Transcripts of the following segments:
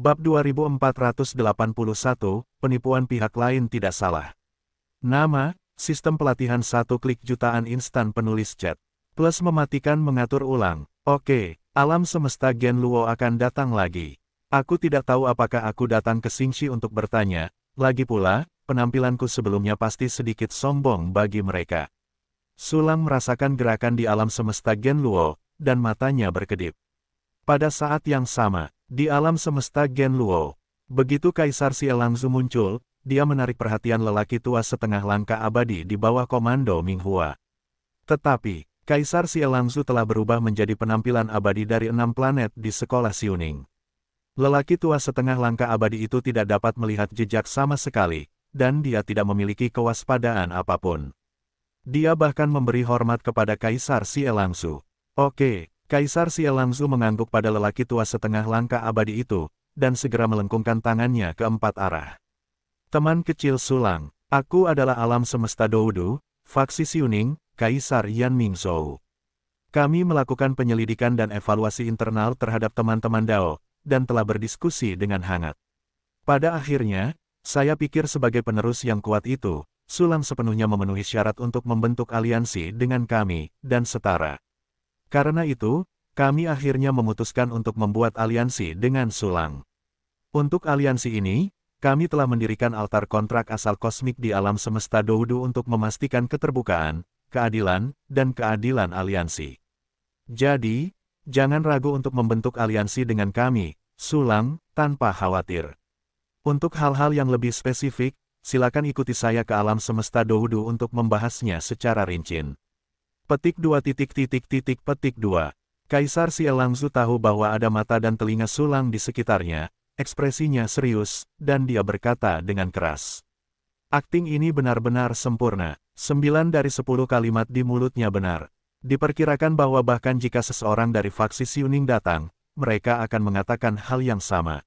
Bab 2481, penipuan pihak lain tidak salah. Nama, sistem pelatihan satu klik jutaan instan penulis chat. Plus mematikan mengatur ulang. Oke, alam semesta Gen Luo akan datang lagi. Aku tidak tahu apakah aku datang ke singchi untuk bertanya, lagi pula, penampilanku sebelumnya pasti sedikit sombong bagi mereka. Sulang merasakan gerakan di alam semesta Gen Luo, dan matanya berkedip. Pada saat yang sama, di alam semesta Gen Luo, begitu Kaisar Xie Langzu muncul, dia menarik perhatian lelaki tua setengah langkah abadi di bawah komando Minghua. Tetapi, Kaisar Xie Langzu telah berubah menjadi penampilan abadi dari enam planet di sekolah Siuning. Lelaki tua setengah langkah abadi itu tidak dapat melihat jejak sama sekali, dan dia tidak memiliki kewaspadaan apapun. Dia bahkan memberi hormat kepada Kaisar Xie Langzu. Oke, Kaisar Sielanzu mengangguk pada lelaki tua setengah langkah abadi itu, dan segera melengkungkan tangannya ke empat arah. Teman kecil Sulang, aku adalah alam semesta Doudu, Faksi Siuning, Kaisar Yan Mingzhou. Kami melakukan penyelidikan dan evaluasi internal terhadap teman-teman Dao, dan telah berdiskusi dengan hangat. Pada akhirnya, saya pikir sebagai penerus yang kuat itu, Sulang sepenuhnya memenuhi syarat untuk membentuk aliansi dengan kami, dan setara. Karena itu, kami akhirnya memutuskan untuk membuat aliansi dengan Sulang. Untuk aliansi ini, kami telah mendirikan altar kontrak asal kosmik di alam semesta Doudu untuk memastikan keterbukaan, keadilan, dan keadilan aliansi. Jadi, jangan ragu untuk membentuk aliansi dengan kami, Sulang, tanpa khawatir. Untuk hal-hal yang lebih spesifik, silakan ikuti saya ke alam semesta Doudu untuk membahasnya secara rinci. Petik 2 titik titik titik petik 2. Kaisar Sielangzu tahu bahwa ada mata dan telinga sulang di sekitarnya, ekspresinya serius, dan dia berkata dengan keras. Akting ini benar-benar sempurna. Sembilan dari sepuluh kalimat di mulutnya benar. Diperkirakan bahwa bahkan jika seseorang dari faksi Siuning datang, mereka akan mengatakan hal yang sama.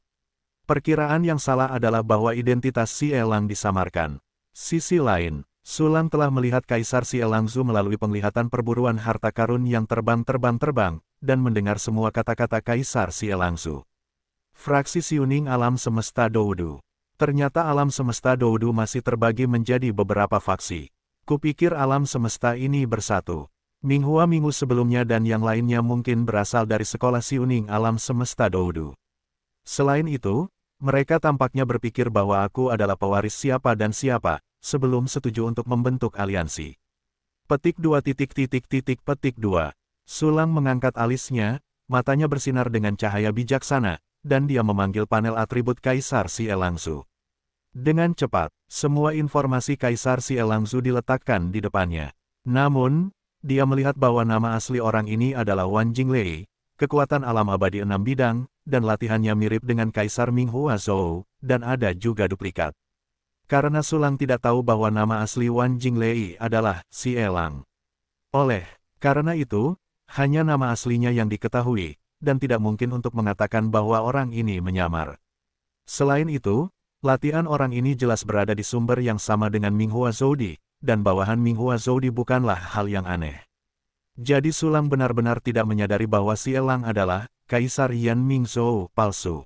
Perkiraan yang salah adalah bahwa identitas si Elang disamarkan. Sisi lain, Sulan telah melihat Kaisar Xie Langzu melalui penglihatan perburuan harta karun yang terbang-terbang-terbang, dan mendengar semua kata-kata Kaisar Xie Langzu. Fraksi Siuning Alam Semesta Doudu Ternyata alam semesta Doudu masih terbagi menjadi beberapa faksi. Kupikir alam semesta ini bersatu. Minghua minggu sebelumnya dan yang lainnya mungkin berasal dari sekolah Siuning alam semesta Doudu. Selain itu, mereka tampaknya berpikir bahwa aku adalah pewaris siapa dan siapa, sebelum setuju untuk membentuk aliansi. Petik dua titik titik titik petik dua. Sulang mengangkat alisnya, matanya bersinar dengan cahaya bijaksana, dan dia memanggil panel atribut Kaisar Si Elangsu. Dengan cepat, semua informasi Kaisar Si Elangsu diletakkan di depannya. Namun, dia melihat bahwa nama asli orang ini adalah Wan Jinglei, kekuatan alam abadi enam bidang, dan latihannya mirip dengan Kaisar Minghua Zhou, dan ada juga duplikat karena Sulang tidak tahu bahwa nama asli Wan Jinglei adalah Si Elang. Oleh karena itu, hanya nama aslinya yang diketahui, dan tidak mungkin untuk mengatakan bahwa orang ini menyamar. Selain itu, latihan orang ini jelas berada di sumber yang sama dengan Minghua Zodi, dan bawahan Minghua Zodi bukanlah hal yang aneh. Jadi Sulang benar-benar tidak menyadari bahwa Si Elang adalah Kaisar Yan Mingzhou palsu.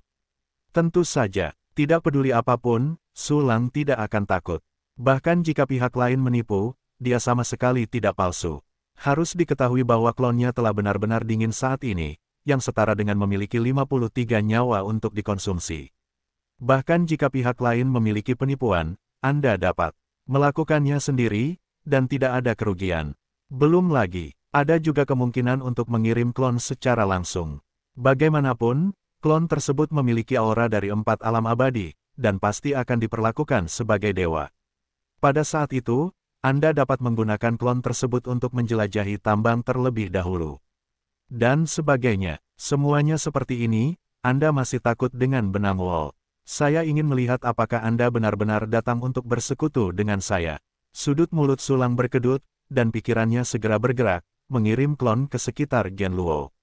Tentu saja, tidak peduli apapun, Sulang tidak akan takut. Bahkan jika pihak lain menipu, dia sama sekali tidak palsu. Harus diketahui bahwa klonnya telah benar-benar dingin saat ini, yang setara dengan memiliki 53 nyawa untuk dikonsumsi. Bahkan jika pihak lain memiliki penipuan, Anda dapat melakukannya sendiri, dan tidak ada kerugian. Belum lagi, ada juga kemungkinan untuk mengirim klon secara langsung. Bagaimanapun, klon tersebut memiliki aura dari empat alam abadi, dan pasti akan diperlakukan sebagai dewa. Pada saat itu, Anda dapat menggunakan klon tersebut untuk menjelajahi tambang terlebih dahulu. Dan sebagainya, semuanya seperti ini, Anda masih takut dengan benang wall. Saya ingin melihat apakah Anda benar-benar datang untuk bersekutu dengan saya. Sudut mulut sulang berkedut, dan pikirannya segera bergerak, mengirim klon ke sekitar Gen Luo.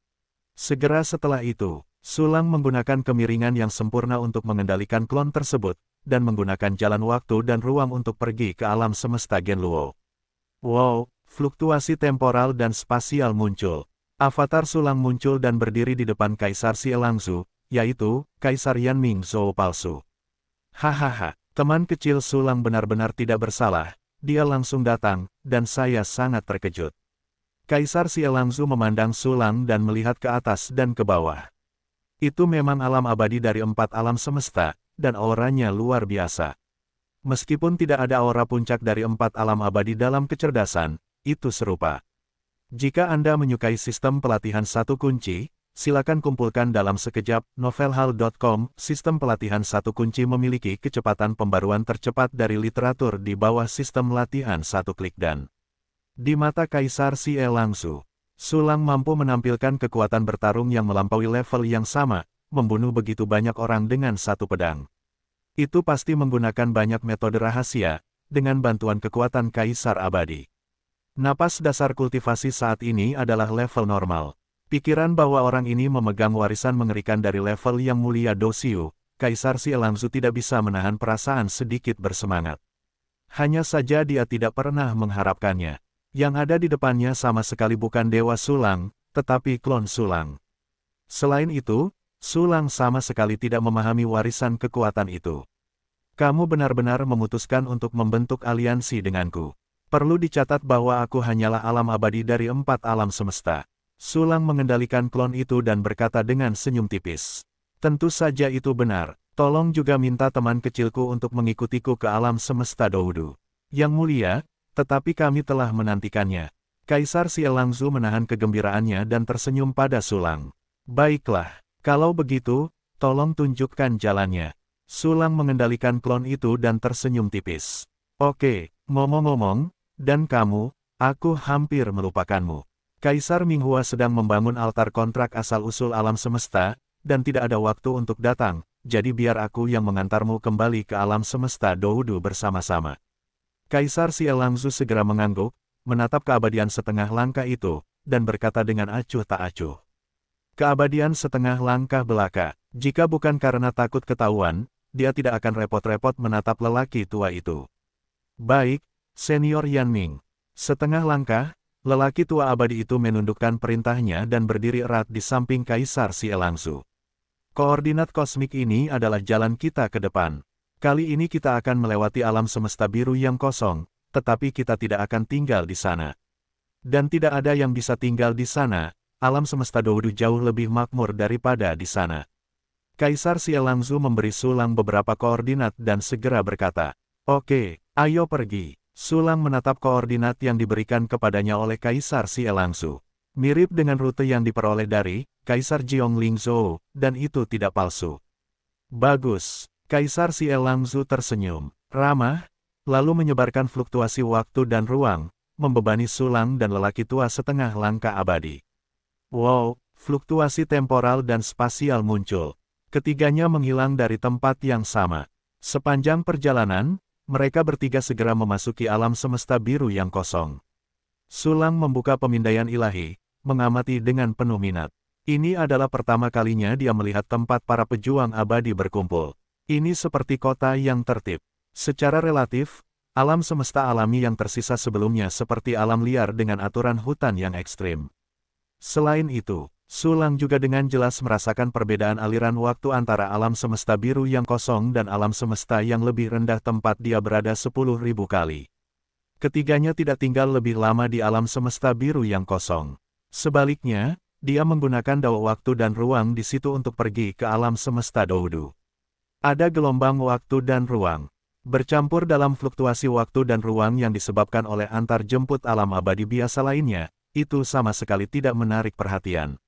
Segera setelah itu, Sulang menggunakan kemiringan yang sempurna untuk mengendalikan klon tersebut, dan menggunakan jalan waktu dan ruang untuk pergi ke alam semesta Gen Luo. Wow, fluktuasi temporal dan spasial muncul. Avatar Sulang muncul dan berdiri di depan Kaisar Sielangzu, yaitu, Kaisar Yanming Zhou palsu. Hahaha, teman kecil Sulang benar-benar tidak bersalah, dia langsung datang, dan saya sangat terkejut. Kaisar Sielangzu memandang Sulang dan melihat ke atas dan ke bawah. Itu memang alam abadi dari empat alam semesta, dan auranya luar biasa. Meskipun tidak ada aura puncak dari empat alam abadi dalam kecerdasan, itu serupa. Jika Anda menyukai sistem pelatihan satu kunci, silakan kumpulkan dalam sekejap novelhal.com. Sistem pelatihan satu kunci memiliki kecepatan pembaruan tercepat dari literatur di bawah sistem latihan satu klik dan di mata Kaisar Xie langsung. Sulang mampu menampilkan kekuatan bertarung yang melampaui level yang sama, membunuh begitu banyak orang dengan satu pedang. Itu pasti menggunakan banyak metode rahasia, dengan bantuan kekuatan Kaisar Abadi. Napas dasar kultivasi saat ini adalah level normal. Pikiran bahwa orang ini memegang warisan mengerikan dari level yang mulia Dosiu, Kaisar Si tidak bisa menahan perasaan sedikit bersemangat. Hanya saja dia tidak pernah mengharapkannya. Yang ada di depannya sama sekali bukan Dewa Sulang, tetapi klon Sulang. Selain itu, Sulang sama sekali tidak memahami warisan kekuatan itu. Kamu benar-benar memutuskan untuk membentuk aliansi denganku. Perlu dicatat bahwa aku hanyalah alam abadi dari empat alam semesta. Sulang mengendalikan klon itu dan berkata dengan senyum tipis. Tentu saja itu benar, Tolong juga minta teman kecilku untuk mengikutiku ke alam semesta Doudu. Yang mulia, tetapi kami telah menantikannya. Kaisar Langzu menahan kegembiraannya dan tersenyum pada Sulang. Baiklah, kalau begitu, tolong tunjukkan jalannya. Sulang mengendalikan klon itu dan tersenyum tipis. Oke, ngomong-ngomong, dan kamu, aku hampir melupakanmu. Kaisar Minghua sedang membangun altar kontrak asal-usul alam semesta, dan tidak ada waktu untuk datang, jadi biar aku yang mengantarmu kembali ke alam semesta Doudu bersama-sama. Kaisar Sielangzu segera mengangguk, menatap keabadian setengah langkah itu, dan berkata dengan acuh tak acuh. Keabadian setengah langkah belaka, jika bukan karena takut ketahuan, dia tidak akan repot-repot menatap lelaki tua itu. Baik, senior Yan Ming. Setengah langkah, lelaki tua abadi itu menundukkan perintahnya dan berdiri erat di samping Kaisar Sielangzu. Koordinat kosmik ini adalah jalan kita ke depan. Kali ini kita akan melewati alam semesta biru yang kosong, tetapi kita tidak akan tinggal di sana. Dan tidak ada yang bisa tinggal di sana, alam semesta Doudu jauh lebih makmur daripada di sana. Kaisar Sielangzu memberi Sulang beberapa koordinat dan segera berkata, Oke, ayo pergi. Sulang menatap koordinat yang diberikan kepadanya oleh Kaisar Sielangzu. Mirip dengan rute yang diperoleh dari Kaisar Jiong Zhou, dan itu tidak palsu. Bagus, Kaisar Sielangzu tersenyum, ramah, lalu menyebarkan fluktuasi waktu dan ruang, membebani sulang dan lelaki tua setengah langkah abadi. Wow, fluktuasi temporal dan spasial muncul. Ketiganya menghilang dari tempat yang sama. Sepanjang perjalanan, mereka bertiga segera memasuki alam semesta biru yang kosong. Sulang membuka pemindaian ilahi, mengamati dengan penuh minat. Ini adalah pertama kalinya dia melihat tempat para pejuang abadi berkumpul. Ini seperti kota yang tertib. Secara relatif, alam semesta alami yang tersisa sebelumnya seperti alam liar dengan aturan hutan yang ekstrim. Selain itu, Sulang juga dengan jelas merasakan perbedaan aliran waktu antara alam semesta biru yang kosong dan alam semesta yang lebih rendah tempat dia berada 10.000 kali. Ketiganya tidak tinggal lebih lama di alam semesta biru yang kosong. Sebaliknya, dia menggunakan dawa waktu dan ruang di situ untuk pergi ke alam semesta doudu. Ada gelombang waktu dan ruang. Bercampur dalam fluktuasi waktu dan ruang yang disebabkan oleh antar jemput alam abadi biasa lainnya, itu sama sekali tidak menarik perhatian.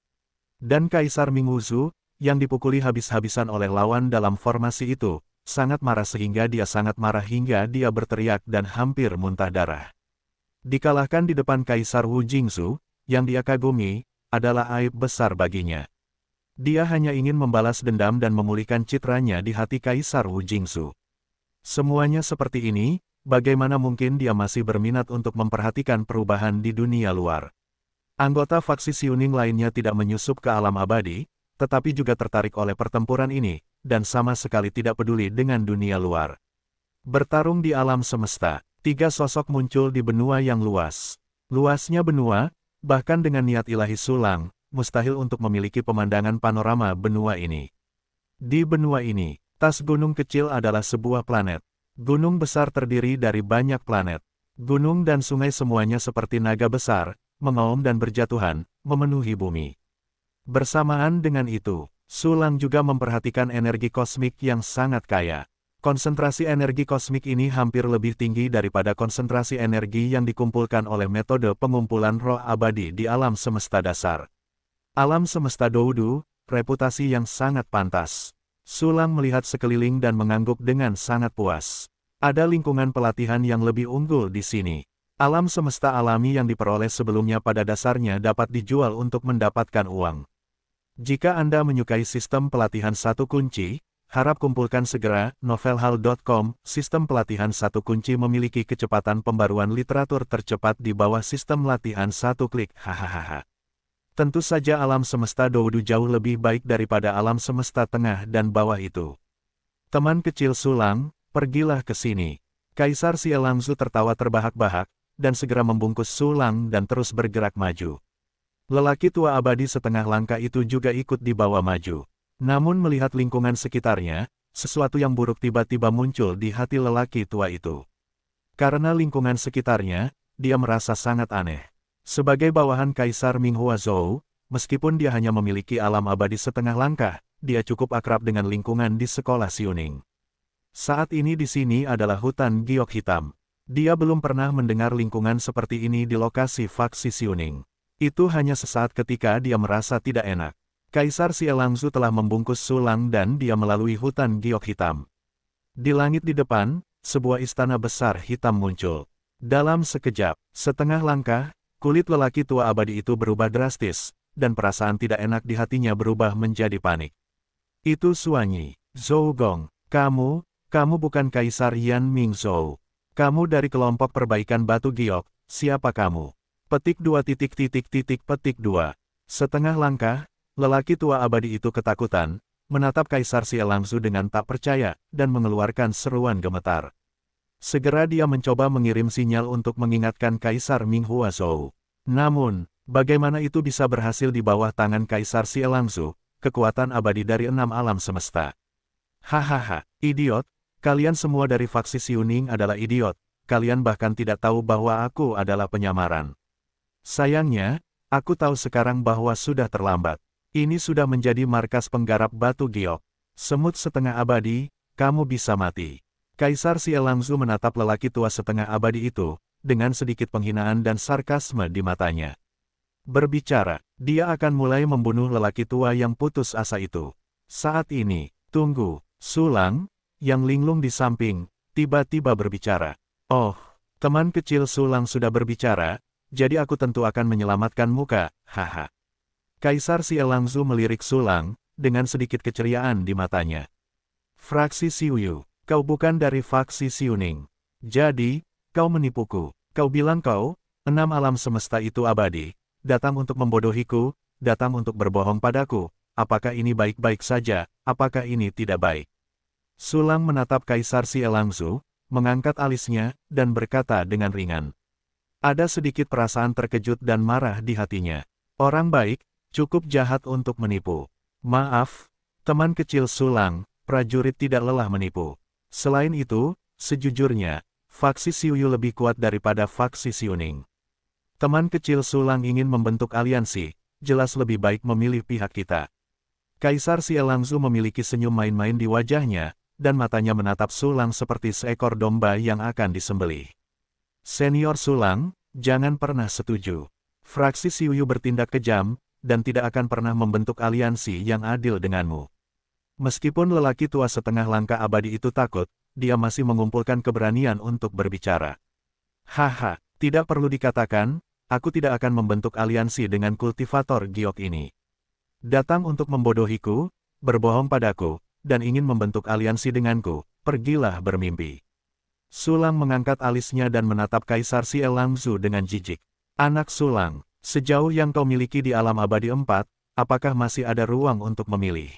Dan Kaisar Minguzu, yang dipukuli habis-habisan oleh lawan dalam formasi itu, sangat marah sehingga dia sangat marah hingga dia berteriak dan hampir muntah darah. Dikalahkan di depan Kaisar Wu Jingzu, yang dia kagumi, adalah aib besar baginya. Dia hanya ingin membalas dendam dan memulihkan citranya di hati Kaisar Wu Jingsu. Semuanya seperti ini, bagaimana mungkin dia masih berminat untuk memperhatikan perubahan di dunia luar. Anggota faksi Siuning lainnya tidak menyusup ke alam abadi, tetapi juga tertarik oleh pertempuran ini, dan sama sekali tidak peduli dengan dunia luar. Bertarung di alam semesta, tiga sosok muncul di benua yang luas. Luasnya benua, bahkan dengan niat ilahi sulang, mustahil untuk memiliki pemandangan panorama benua ini. Di benua ini, tas gunung kecil adalah sebuah planet. Gunung besar terdiri dari banyak planet. Gunung dan sungai semuanya seperti naga besar, mengaum dan berjatuhan, memenuhi bumi. Bersamaan dengan itu, Sulang juga memperhatikan energi kosmik yang sangat kaya. Konsentrasi energi kosmik ini hampir lebih tinggi daripada konsentrasi energi yang dikumpulkan oleh metode pengumpulan roh abadi di alam semesta dasar. Alam semesta Doudu, reputasi yang sangat pantas. Sulang melihat sekeliling dan mengangguk dengan sangat puas. Ada lingkungan pelatihan yang lebih unggul di sini. Alam semesta alami yang diperoleh sebelumnya pada dasarnya dapat dijual untuk mendapatkan uang. Jika Anda menyukai sistem pelatihan satu kunci, harap kumpulkan segera novelhal.com. Sistem pelatihan satu kunci memiliki kecepatan pembaruan literatur tercepat di bawah sistem latihan satu klik. Hahaha. Tentu saja alam semesta Doudu jauh lebih baik daripada alam semesta tengah dan bawah itu. Teman kecil Sulang, pergilah ke sini. Kaisar Sielangzu tertawa terbahak-bahak, dan segera membungkus Sulang dan terus bergerak maju. Lelaki tua abadi setengah langkah itu juga ikut dibawa maju. Namun melihat lingkungan sekitarnya, sesuatu yang buruk tiba-tiba muncul di hati lelaki tua itu. Karena lingkungan sekitarnya, dia merasa sangat aneh. Sebagai bawahan Kaisar Ming Huazhou, meskipun dia hanya memiliki alam abadi setengah langkah, dia cukup akrab dengan lingkungan di sekolah Siuning. Saat ini di sini adalah hutan giok hitam. Dia belum pernah mendengar lingkungan seperti ini di lokasi faksi Siuning. Itu hanya sesaat ketika dia merasa tidak enak. Kaisar Sielangzu telah membungkus sulang dan dia melalui hutan giok hitam. Di langit di depan, sebuah istana besar hitam muncul. Dalam sekejap, setengah langkah, Kulit lelaki tua abadi itu berubah drastis, dan perasaan tidak enak di hatinya berubah menjadi panik. Itu Suanyi, Zhou Gong, kamu, kamu bukan Kaisar Yan Ming Zhou. Kamu dari kelompok perbaikan batu giok, siapa kamu? Petik dua titik titik titik petik dua. Setengah langkah, lelaki tua abadi itu ketakutan, menatap Kaisar sia Langsu dengan tak percaya, dan mengeluarkan seruan gemetar. Segera dia mencoba mengirim sinyal untuk mengingatkan Kaisar Ming Huazhou. Namun, bagaimana itu bisa berhasil di bawah tangan Kaisar Si Elangzu, kekuatan abadi dari enam alam semesta? Hahaha, idiot, kalian semua dari faksi Siuning adalah idiot, kalian bahkan tidak tahu bahwa aku adalah penyamaran. Sayangnya, aku tahu sekarang bahwa sudah terlambat. Ini sudah menjadi markas penggarap batu giok. Semut setengah abadi, kamu bisa mati. Kaisar Sielangzu menatap lelaki tua setengah abadi itu, dengan sedikit penghinaan dan sarkasme di matanya. Berbicara, dia akan mulai membunuh lelaki tua yang putus asa itu. Saat ini, tunggu, Sulang, yang linglung di samping, tiba-tiba berbicara. Oh, teman kecil Sulang sudah berbicara, jadi aku tentu akan menyelamatkan muka, haha. Kaisar Sielangzu melirik Sulang, dengan sedikit keceriaan di matanya. Fraksi Siuyu, kau bukan dari faksi Siuning. Jadi, kau menipuku. Kau bilang kau, enam alam semesta itu abadi, datang untuk membodohiku, datang untuk berbohong padaku. Apakah ini baik-baik saja, apakah ini tidak baik? Sulang menatap Kaisar Si Elangzu, mengangkat alisnya, dan berkata dengan ringan. Ada sedikit perasaan terkejut dan marah di hatinya. Orang baik, cukup jahat untuk menipu. Maaf, teman kecil Sulang, prajurit tidak lelah menipu. Selain itu, sejujurnya, faksi Siuyu lebih kuat daripada faksi Siuning. Teman kecil Sulang ingin membentuk aliansi, jelas lebih baik memilih pihak kita. Kaisar Sielangzu memiliki senyum main-main di wajahnya, dan matanya menatap Sulang seperti seekor domba yang akan disembelih. Senior Sulang, jangan pernah setuju. Fraksi Siuyu bertindak kejam, dan tidak akan pernah membentuk aliansi yang adil denganmu. Meskipun lelaki tua setengah langkah abadi itu takut, dia masih mengumpulkan keberanian untuk berbicara. Haha, tidak perlu dikatakan, aku tidak akan membentuk aliansi dengan kultivator giok ini. Datang untuk membodohiku, berbohong padaku, dan ingin membentuk aliansi denganku, pergilah bermimpi. Sulang mengangkat alisnya dan menatap Kaisar Si Langzu dengan jijik. Anak Sulang, sejauh yang kau miliki di alam abadi empat, apakah masih ada ruang untuk memilih?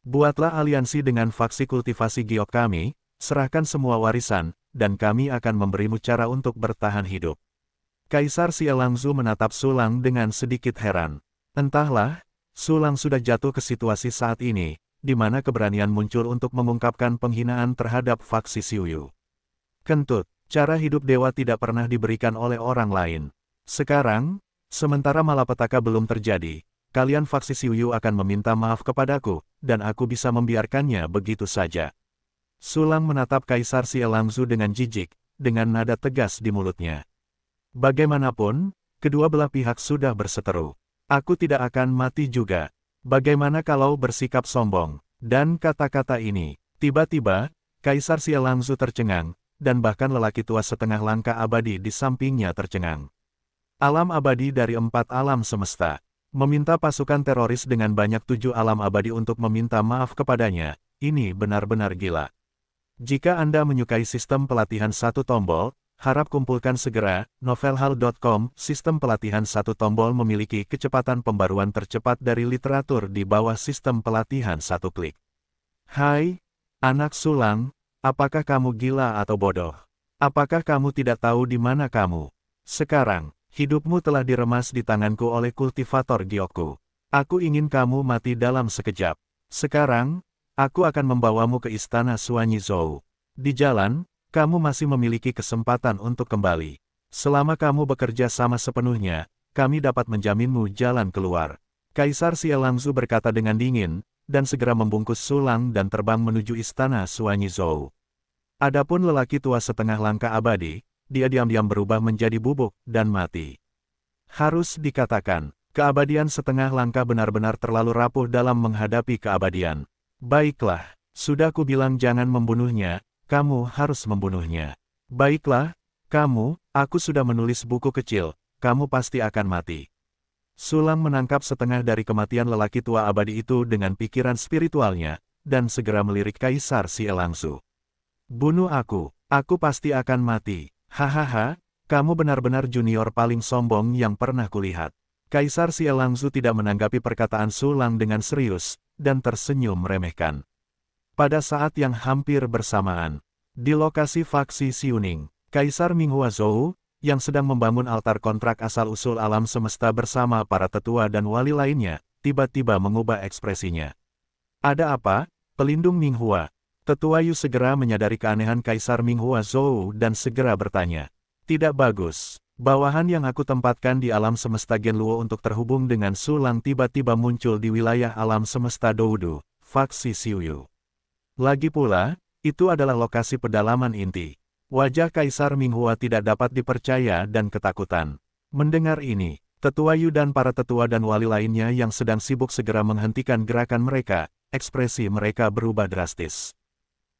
Buatlah aliansi dengan faksi kultivasi giok kami, serahkan semua warisan, dan kami akan memberimu cara untuk bertahan hidup. Kaisar Sielangzu menatap Sulang dengan sedikit heran. Entahlah, Sulang sudah jatuh ke situasi saat ini, di mana keberanian muncul untuk mengungkapkan penghinaan terhadap faksi Siuyu. Kentut, cara hidup dewa tidak pernah diberikan oleh orang lain. Sekarang, sementara malapetaka belum terjadi, kalian faksi Siuyu akan meminta maaf kepadaku, dan aku bisa membiarkannya begitu saja. Sulang menatap Kaisar Sielangzu dengan jijik, dengan nada tegas di mulutnya. Bagaimanapun, kedua belah pihak sudah berseteru. Aku tidak akan mati juga. Bagaimana kalau bersikap sombong? Dan kata-kata ini, tiba-tiba, Kaisar Sielangzu tercengang, dan bahkan lelaki tua setengah langkah abadi di sampingnya tercengang. Alam abadi dari empat alam semesta. Meminta pasukan teroris dengan banyak tujuh alam abadi untuk meminta maaf kepadanya, ini benar-benar gila. Jika Anda menyukai sistem pelatihan satu tombol, harap kumpulkan segera, novelhal.com, sistem pelatihan satu tombol memiliki kecepatan pembaruan tercepat dari literatur di bawah sistem pelatihan satu klik. Hai, anak sulang, apakah kamu gila atau bodoh? Apakah kamu tidak tahu di mana kamu? Sekarang, Hidupmu telah diremas di tanganku oleh kultivator Gyoku. Aku ingin kamu mati dalam sekejap. Sekarang, aku akan membawamu ke istana Zhou. Di jalan, kamu masih memiliki kesempatan untuk kembali. Selama kamu bekerja sama sepenuhnya, kami dapat menjaminmu jalan keluar. Kaisar Sielangzu berkata dengan dingin, dan segera membungkus sulang dan terbang menuju istana Zhou. Adapun lelaki tua setengah langkah abadi, dia diam-diam berubah menjadi bubuk, dan mati. Harus dikatakan, keabadian setengah langkah benar-benar terlalu rapuh dalam menghadapi keabadian. Baiklah, sudah ku bilang jangan membunuhnya, kamu harus membunuhnya. Baiklah, kamu, aku sudah menulis buku kecil, kamu pasti akan mati. Sulam menangkap setengah dari kematian lelaki tua abadi itu dengan pikiran spiritualnya, dan segera melirik Kaisar Sielangsu. Bunuh aku, aku pasti akan mati. Hahaha, kamu benar-benar junior paling sombong yang pernah kulihat. Kaisar Sielangzu tidak menanggapi perkataan Sulang dengan serius, dan tersenyum meremehkan. Pada saat yang hampir bersamaan, di lokasi faksi Siuning, Kaisar Minghua Zhou, yang sedang membangun altar kontrak asal-usul alam semesta bersama para tetua dan wali lainnya, tiba-tiba mengubah ekspresinya. Ada apa, pelindung Minghua? Tetua Yu segera menyadari keanehan Kaisar Minghua Zhou dan segera bertanya. Tidak bagus. Bawahan yang aku tempatkan di alam semesta Gen Luo untuk terhubung dengan Sulang tiba-tiba muncul di wilayah alam semesta Doudu, faksi Siuyu. Lagi pula, itu adalah lokasi pedalaman inti. Wajah Kaisar Minghua tidak dapat dipercaya dan ketakutan. Mendengar ini, Tetua Yu dan para tetua dan wali lainnya yang sedang sibuk segera menghentikan gerakan mereka, ekspresi mereka berubah drastis.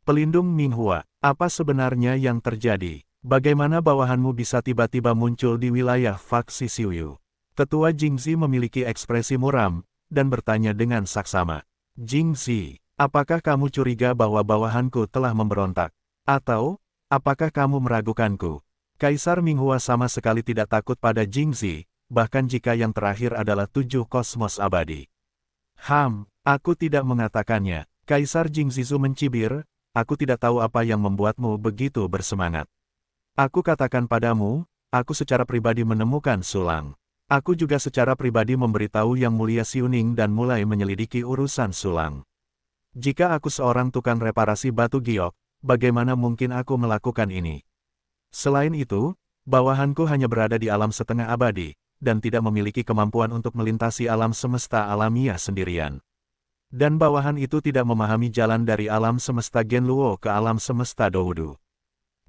Pelindung Minghua, apa sebenarnya yang terjadi? Bagaimana bawahanmu bisa tiba-tiba muncul di wilayah faksi Siuyu? Tetua Jingzi memiliki ekspresi muram, dan bertanya dengan saksama. Jingzi, apakah kamu curiga bahwa bawahanku telah memberontak? Atau, apakah kamu meragukanku? Kaisar Minghua sama sekali tidak takut pada Jingzi, bahkan jika yang terakhir adalah tujuh kosmos abadi. Ham, aku tidak mengatakannya. Kaisar Jingzizu mencibir, aku tidak tahu apa yang membuatmu begitu bersemangat. Aku katakan padamu, aku secara pribadi menemukan Sulang. Aku juga secara pribadi memberitahu Yang Mulia Siuning dan mulai menyelidiki urusan Sulang. Jika aku seorang tukang reparasi batu giok, bagaimana mungkin aku melakukan ini? Selain itu, bawahanku hanya berada di alam setengah abadi, dan tidak memiliki kemampuan untuk melintasi alam semesta alamiah sendirian. Dan bawahan itu tidak memahami jalan dari alam semesta Genluo ke alam semesta Doudu.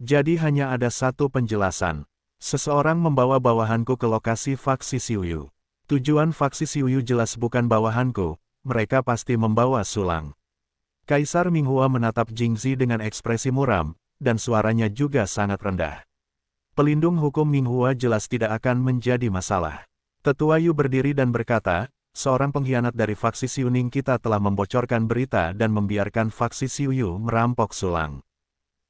Jadi hanya ada satu penjelasan. Seseorang membawa bawahanku ke lokasi faksi Siuyu. Tujuan faksi Siuyu jelas bukan bawahanku, mereka pasti membawa sulang. Kaisar Minghua menatap Jingzi dengan ekspresi muram, dan suaranya juga sangat rendah. Pelindung hukum Minghua jelas tidak akan menjadi masalah. Tetua Yu berdiri dan berkata, seorang pengkhianat dari faksi Siuning kita telah membocorkan berita dan membiarkan faksi Siuyu merampok Sulang.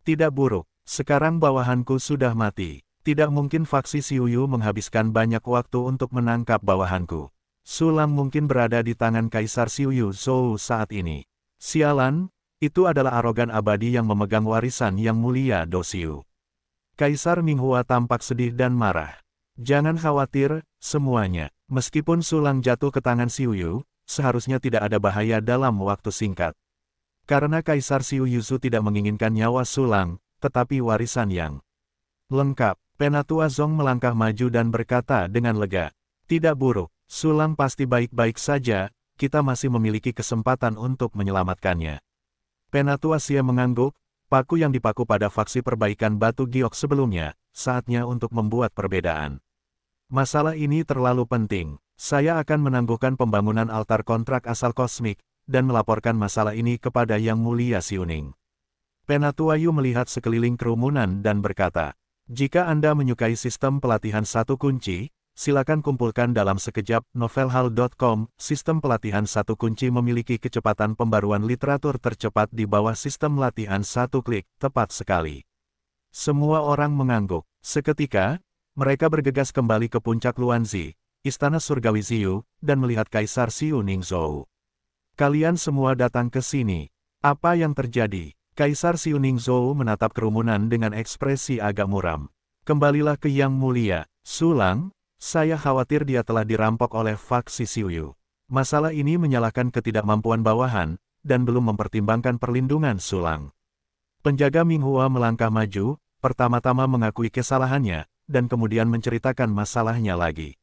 Tidak buruk, sekarang bawahanku sudah mati. Tidak mungkin faksi Siuyu menghabiskan banyak waktu untuk menangkap bawahanku. Sulang mungkin berada di tangan Kaisar Siuyu Zhou saat ini. Sialan, itu adalah arogan abadi yang memegang warisan yang mulia Dosiu. Kaisar Minghua tampak sedih dan marah. Jangan khawatir, semuanya. Meskipun sulang jatuh ke tangan Siuyu, seharusnya tidak ada bahaya dalam waktu singkat. Karena Kaisar Yuzu tidak menginginkan nyawa sulang, tetapi warisan yang lengkap, Penatua Zong melangkah maju dan berkata dengan lega, tidak buruk, sulang pasti baik-baik saja, kita masih memiliki kesempatan untuk menyelamatkannya. Penatua Xie mengangguk, paku yang dipaku pada faksi perbaikan batu giok sebelumnya, saatnya untuk membuat perbedaan. Masalah ini terlalu penting. Saya akan menangguhkan pembangunan altar kontrak asal kosmik, dan melaporkan masalah ini kepada Yang Mulia Siuning. Penatuayu melihat sekeliling kerumunan dan berkata, Jika Anda menyukai sistem pelatihan satu kunci, silakan kumpulkan dalam sekejap novelhal.com. Sistem pelatihan satu kunci memiliki kecepatan pembaruan literatur tercepat di bawah sistem latihan satu klik, tepat sekali. Semua orang mengangguk. Seketika, mereka bergegas kembali ke puncak Luanzi, istana surgawi Ziyu, dan melihat Kaisar Xiu Ningzhou. Kalian semua datang ke sini. Apa yang terjadi? Kaisar Xiu Ningzhou menatap kerumunan dengan ekspresi agak muram. Kembalilah ke Yang Mulia, Sulang, saya khawatir dia telah dirampok oleh faksi Siuyu. Masalah ini menyalahkan ketidakmampuan bawahan, dan belum mempertimbangkan perlindungan Sulang. Penjaga Minghua melangkah maju, pertama-tama mengakui kesalahannya, dan kemudian menceritakan masalahnya lagi.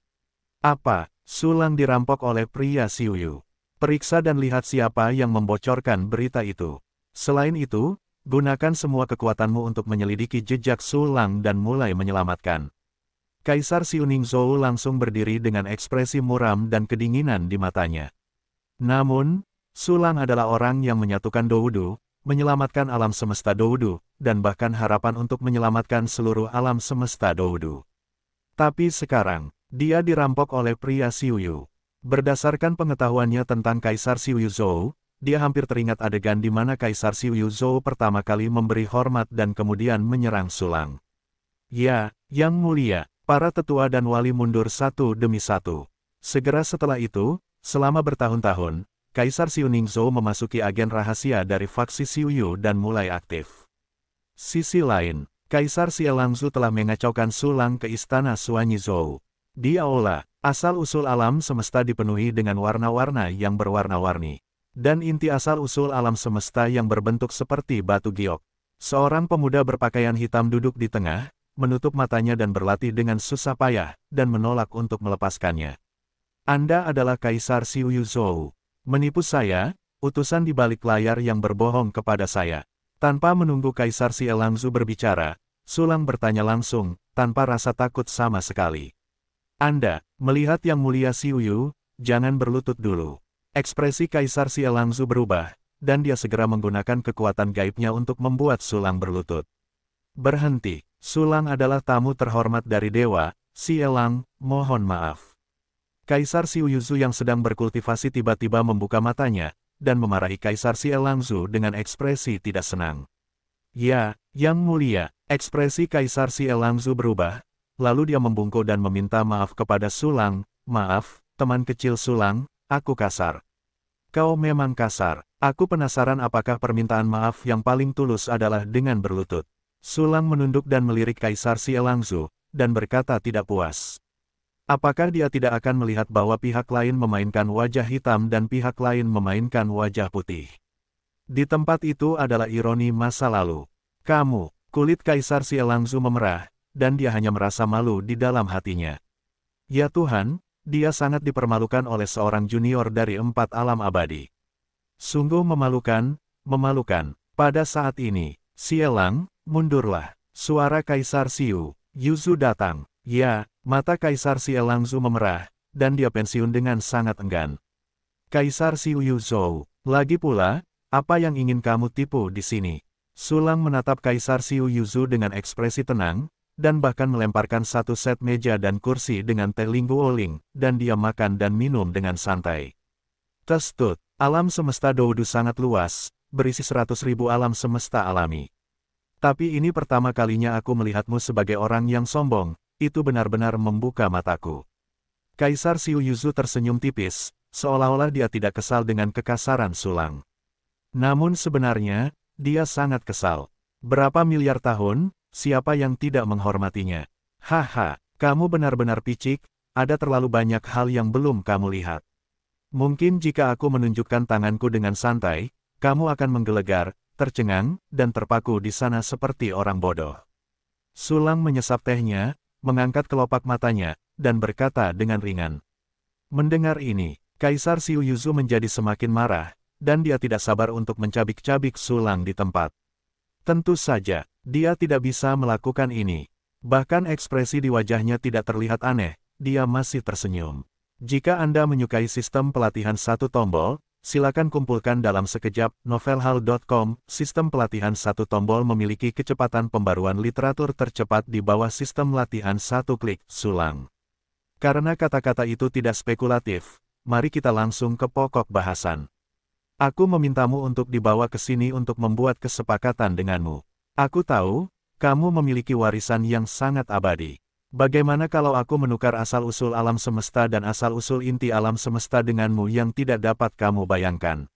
Apa, Sulang dirampok oleh pria Siuyu. Periksa dan lihat siapa yang membocorkan berita itu. Selain itu, gunakan semua kekuatanmu untuk menyelidiki jejak Sulang dan mulai menyelamatkan. Kaisar Siuning Zhou langsung berdiri dengan ekspresi muram dan kedinginan di matanya. Namun, Sulang adalah orang yang menyatukan Doudu, menyelamatkan alam semesta Doudu, dan bahkan harapan untuk menyelamatkan seluruh alam semesta Doudu. Tapi sekarang, dia dirampok oleh pria Siuyu. Berdasarkan pengetahuannya tentang Kaisar Siuyu Zhou, dia hampir teringat adegan di mana Kaisar Siuyu Zhou pertama kali memberi hormat dan kemudian menyerang Sulang. Ya, Yang Mulia, para tetua dan wali mundur satu demi satu. Segera setelah itu, selama bertahun-tahun, Kaisar Xiu memasuki agen rahasia dari faksi Yu dan mulai aktif. Sisi lain, Kaisar Langzu telah mengacaukan sulang ke istana Zhou. Di aula, asal-usul alam semesta dipenuhi dengan warna-warna yang berwarna-warni. Dan inti asal-usul alam semesta yang berbentuk seperti batu giok. Seorang pemuda berpakaian hitam duduk di tengah, menutup matanya dan berlatih dengan susah payah, dan menolak untuk melepaskannya. Anda adalah Kaisar Xiu Zhou. Menipu saya, utusan di balik layar yang berbohong kepada saya. Tanpa menunggu Kaisar Si Elangzu berbicara, Sulang bertanya langsung, tanpa rasa takut sama sekali. Anda, melihat yang mulia Si Uyu, jangan berlutut dulu. Ekspresi Kaisar Si Elangzu berubah, dan dia segera menggunakan kekuatan gaibnya untuk membuat Sulang berlutut. Berhenti, Sulang adalah tamu terhormat dari dewa, Si Elang, mohon maaf. Kaisar Siuyuzu yang sedang berkultivasi tiba-tiba membuka matanya, dan memarahi Kaisar Si Elangzu dengan ekspresi tidak senang. Ya, Yang Mulia, ekspresi Kaisar Si Elangzu berubah, lalu dia membungkuk dan meminta maaf kepada Sulang, maaf, teman kecil Sulang, aku kasar. Kau memang kasar, aku penasaran apakah permintaan maaf yang paling tulus adalah dengan berlutut. Sulang menunduk dan melirik Kaisar Si Elangzu, dan berkata tidak puas. Apakah dia tidak akan melihat bahwa pihak lain memainkan wajah hitam dan pihak lain memainkan wajah putih? Di tempat itu adalah ironi masa lalu. Kamu, kulit Kaisar Sielangzu memerah, dan dia hanya merasa malu di dalam hatinya. Ya Tuhan, dia sangat dipermalukan oleh seorang junior dari empat alam abadi. Sungguh memalukan, memalukan. Pada saat ini, Sielang, mundurlah. Suara Kaisar Siu, Yuzu datang. Ya, mata Kaisar Xie Langzu memerah, dan dia pensiun dengan sangat enggan. Kaisar Xiu Yu Zhou, lagi pula, apa yang ingin kamu tipu di sini? Sulang menatap Kaisar Xiu Yuzu dengan ekspresi tenang, dan bahkan melemparkan satu set meja dan kursi dengan teh linggu oling, dan dia makan dan minum dengan santai. Testut, alam semesta Doudu sangat luas, berisi seratus ribu alam semesta alami. Tapi ini pertama kalinya aku melihatmu sebagai orang yang sombong, itu benar-benar membuka mataku. Kaisar Siu Yuzu tersenyum tipis, seolah-olah dia tidak kesal dengan kekasaran Sulang. Namun sebenarnya, dia sangat kesal. Berapa miliar tahun, siapa yang tidak menghormatinya? Haha, kamu benar-benar picik, ada terlalu banyak hal yang belum kamu lihat. Mungkin jika aku menunjukkan tanganku dengan santai, kamu akan menggelegar, tercengang, dan terpaku di sana seperti orang bodoh. Sulang menyesap tehnya, mengangkat kelopak matanya, dan berkata dengan ringan. Mendengar ini, Kaisar Siu Yuzu menjadi semakin marah, dan dia tidak sabar untuk mencabik-cabik sulang di tempat. Tentu saja, dia tidak bisa melakukan ini. Bahkan ekspresi di wajahnya tidak terlihat aneh, dia masih tersenyum. Jika Anda menyukai sistem pelatihan satu tombol, silakan kumpulkan dalam sekejap, novelhal.com, sistem pelatihan satu tombol memiliki kecepatan pembaruan literatur tercepat di bawah sistem latihan satu klik, sulang. Karena kata-kata itu tidak spekulatif, mari kita langsung ke pokok bahasan. Aku memintamu untuk dibawa ke sini untuk membuat kesepakatan denganmu. Aku tahu, kamu memiliki warisan yang sangat abadi. Bagaimana kalau aku menukar asal-usul alam semesta dan asal-usul inti alam semesta denganmu yang tidak dapat kamu bayangkan?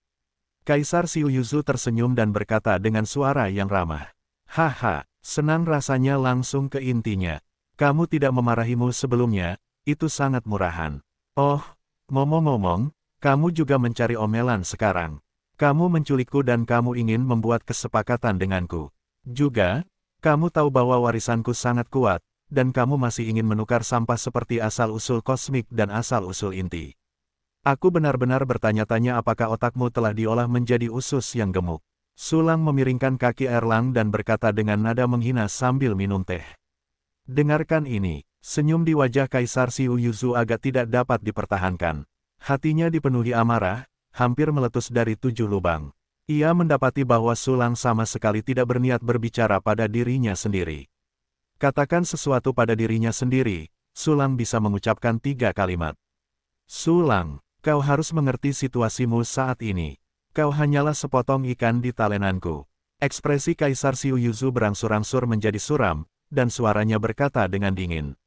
Kaisar Siu Yuzu tersenyum dan berkata dengan suara yang ramah. Haha, senang rasanya langsung ke intinya. Kamu tidak memarahimu sebelumnya, itu sangat murahan. Oh, ngomong-ngomong, kamu juga mencari omelan sekarang. Kamu menculikku dan kamu ingin membuat kesepakatan denganku. Juga, kamu tahu bahwa warisanku sangat kuat, dan kamu masih ingin menukar sampah seperti asal-usul kosmik dan asal-usul inti. Aku benar-benar bertanya-tanya apakah otakmu telah diolah menjadi usus yang gemuk. Sulang memiringkan kaki Erlang dan berkata dengan nada menghina sambil minum teh. Dengarkan ini, senyum di wajah Kaisar Siu Yuzu agak tidak dapat dipertahankan. Hatinya dipenuhi amarah, hampir meletus dari tujuh lubang. Ia mendapati bahwa Sulang sama sekali tidak berniat berbicara pada dirinya sendiri. Katakan sesuatu pada dirinya sendiri, Sulang bisa mengucapkan tiga kalimat. Sulang, kau harus mengerti situasimu saat ini. Kau hanyalah sepotong ikan di talenanku. Ekspresi Kaisar Siu Yuzu berangsur-angsur menjadi suram, dan suaranya berkata dengan dingin.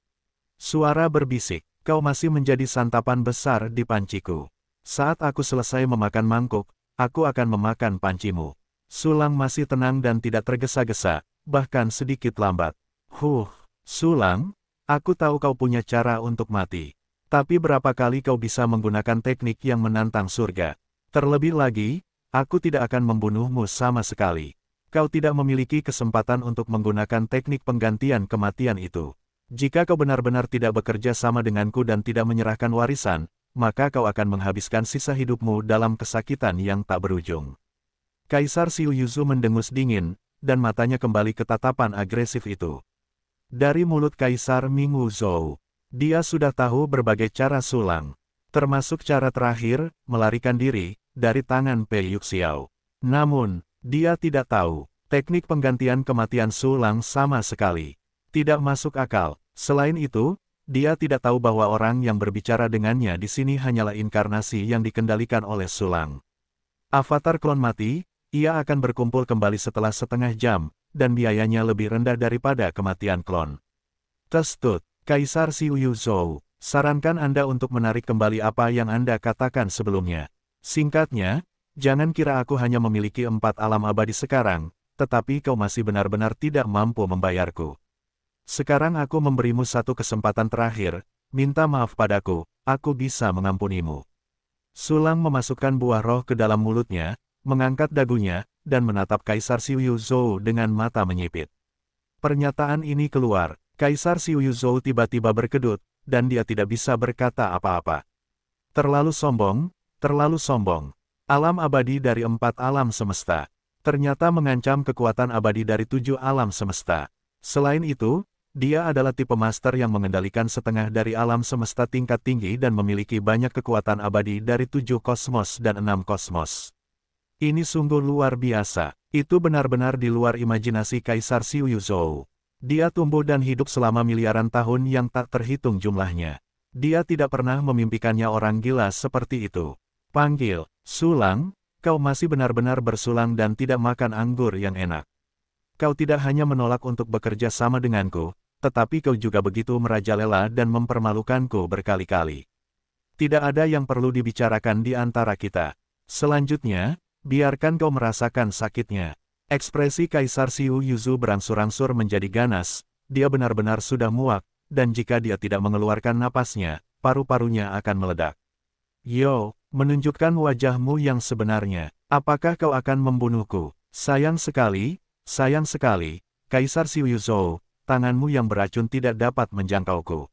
Suara berbisik, kau masih menjadi santapan besar di panciku. Saat aku selesai memakan mangkuk, aku akan memakan pancimu. Sulang masih tenang dan tidak tergesa-gesa, bahkan sedikit lambat. Huh, Sulang, aku tahu kau punya cara untuk mati. Tapi berapa kali kau bisa menggunakan teknik yang menantang surga? Terlebih lagi, aku tidak akan membunuhmu sama sekali. Kau tidak memiliki kesempatan untuk menggunakan teknik penggantian kematian itu. Jika kau benar-benar tidak bekerja sama denganku dan tidak menyerahkan warisan, maka kau akan menghabiskan sisa hidupmu dalam kesakitan yang tak berujung. Kaisar Siu Yuzu mendengus dingin, dan matanya kembali ke tatapan agresif itu. Dari mulut Kaisar Minggu Zhou, dia sudah tahu berbagai cara sulang, termasuk cara terakhir, melarikan diri, dari tangan Pei Yuxiao. Namun, dia tidak tahu, teknik penggantian kematian sulang sama sekali. Tidak masuk akal. Selain itu, dia tidak tahu bahwa orang yang berbicara dengannya di sini hanyalah inkarnasi yang dikendalikan oleh sulang. Avatar klon mati, ia akan berkumpul kembali setelah setengah jam, dan biayanya lebih rendah daripada kematian klon. Testut, Kaisar Siuyu Zhou, sarankan Anda untuk menarik kembali apa yang Anda katakan sebelumnya. Singkatnya, jangan kira aku hanya memiliki empat alam abadi sekarang, tetapi kau masih benar-benar tidak mampu membayarku. Sekarang aku memberimu satu kesempatan terakhir, minta maaf padaku, aku bisa mengampunimu. Sulang memasukkan buah roh ke dalam mulutnya, mengangkat dagunya, dan menatap Kaisar Siu Zhou dengan mata menyipit. Pernyataan ini keluar, Kaisar Siu Zhou tiba-tiba berkedut, dan dia tidak bisa berkata apa-apa. Terlalu sombong, terlalu sombong. Alam abadi dari empat alam semesta. Ternyata mengancam kekuatan abadi dari tujuh alam semesta. Selain itu, dia adalah tipe master yang mengendalikan setengah dari alam semesta tingkat tinggi dan memiliki banyak kekuatan abadi dari tujuh kosmos dan enam kosmos. Ini sungguh luar biasa, itu benar-benar di luar imajinasi Kaisar Siu Yuzhou. Dia tumbuh dan hidup selama miliaran tahun yang tak terhitung jumlahnya. Dia tidak pernah memimpikannya orang gila seperti itu. Panggil, Sulang, kau masih benar-benar bersulang dan tidak makan anggur yang enak. Kau tidak hanya menolak untuk bekerja sama denganku, tetapi kau juga begitu merajalela dan mempermalukanku berkali-kali. Tidak ada yang perlu dibicarakan di antara kita. Selanjutnya, biarkan kau merasakan sakitnya. Ekspresi Kaisar Siu Yuzu berangsur-angsur menjadi ganas, dia benar-benar sudah muak, dan jika dia tidak mengeluarkan napasnya, paru-parunya akan meledak. Yo, menunjukkan wajahmu yang sebenarnya, apakah kau akan membunuhku? Sayang sekali, sayang sekali, Kaisar Siu yuzu tanganmu yang beracun tidak dapat menjangkauku.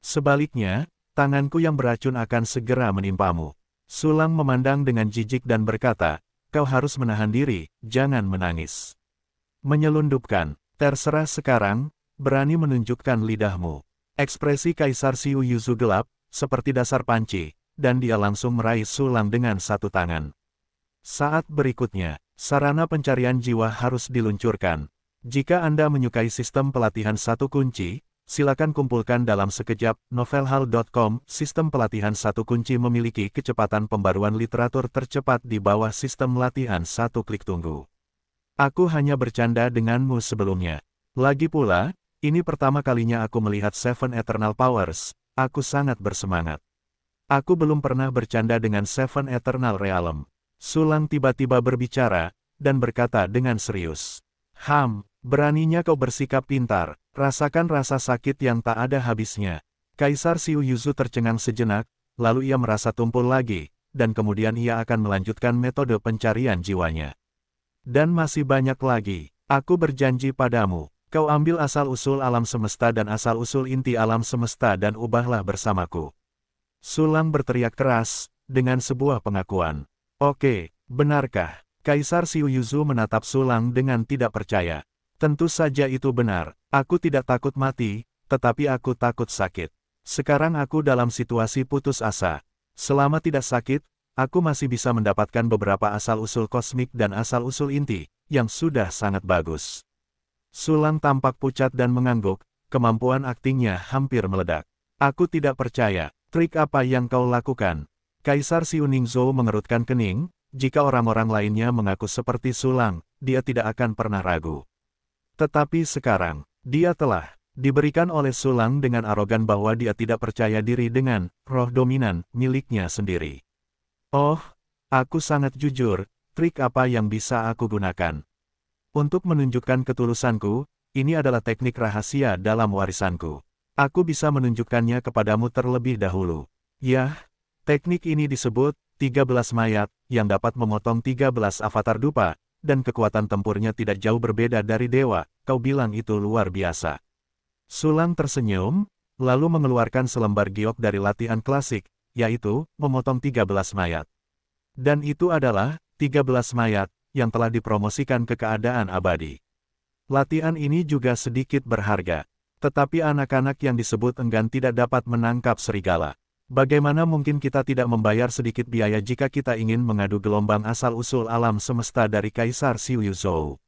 Sebaliknya, tanganku yang beracun akan segera menimpamu. Sulang memandang dengan jijik dan berkata, kau harus menahan diri, jangan menangis. Menyelundupkan, terserah sekarang, berani menunjukkan lidahmu. Ekspresi Kaisar Siu Yuzu gelap, seperti dasar panci, dan dia langsung meraih sulang dengan satu tangan. Saat berikutnya, sarana pencarian jiwa harus diluncurkan. Jika Anda menyukai sistem pelatihan satu kunci, Silakan kumpulkan dalam sekejap, novelhal.com, sistem pelatihan satu kunci memiliki kecepatan pembaruan literatur tercepat di bawah sistem latihan satu klik tunggu. Aku hanya bercanda denganmu sebelumnya. Lagi pula, ini pertama kalinya aku melihat Seven Eternal Powers, aku sangat bersemangat. Aku belum pernah bercanda dengan Seven Eternal Realm. Sulang tiba-tiba berbicara, dan berkata dengan serius. Ham, beraninya kau bersikap pintar, Rasakan rasa sakit yang tak ada habisnya. Kaisar Siu Yuzu tercengang sejenak, lalu ia merasa tumpul lagi, dan kemudian ia akan melanjutkan metode pencarian jiwanya. Dan masih banyak lagi, aku berjanji padamu, kau ambil asal-usul alam semesta dan asal-usul inti alam semesta dan ubahlah bersamaku. Sulang berteriak keras, dengan sebuah pengakuan. Oke, benarkah? Kaisar Siu Yuzu menatap Sulang dengan tidak percaya. Tentu saja itu benar, aku tidak takut mati, tetapi aku takut sakit. Sekarang aku dalam situasi putus asa. Selama tidak sakit, aku masih bisa mendapatkan beberapa asal-usul kosmik dan asal-usul inti, yang sudah sangat bagus. Sulang tampak pucat dan mengangguk, kemampuan aktingnya hampir meledak. Aku tidak percaya, trik apa yang kau lakukan? Kaisar Siuning mengerutkan kening, jika orang-orang lainnya mengaku seperti Sulang, dia tidak akan pernah ragu. Tetapi sekarang, dia telah diberikan oleh Sulang dengan arogan bahwa dia tidak percaya diri dengan roh dominan miliknya sendiri. Oh, aku sangat jujur, trik apa yang bisa aku gunakan? Untuk menunjukkan ketulusanku, ini adalah teknik rahasia dalam warisanku. Aku bisa menunjukkannya kepadamu terlebih dahulu. Yah, teknik ini disebut 13 mayat, yang dapat memotong 13 avatar dupa, dan kekuatan tempurnya tidak jauh berbeda dari dewa, kau bilang itu luar biasa. Sulang tersenyum, lalu mengeluarkan selembar giok dari latihan klasik, yaitu, memotong 13 mayat. Dan itu adalah, 13 mayat, yang telah dipromosikan ke keadaan abadi. Latihan ini juga sedikit berharga. Tetapi anak-anak yang disebut enggan tidak dapat menangkap serigala. Bagaimana mungkin kita tidak membayar sedikit biaya jika kita ingin mengadu gelombang asal-usul alam semesta dari Kaisar Siu Yuzhou?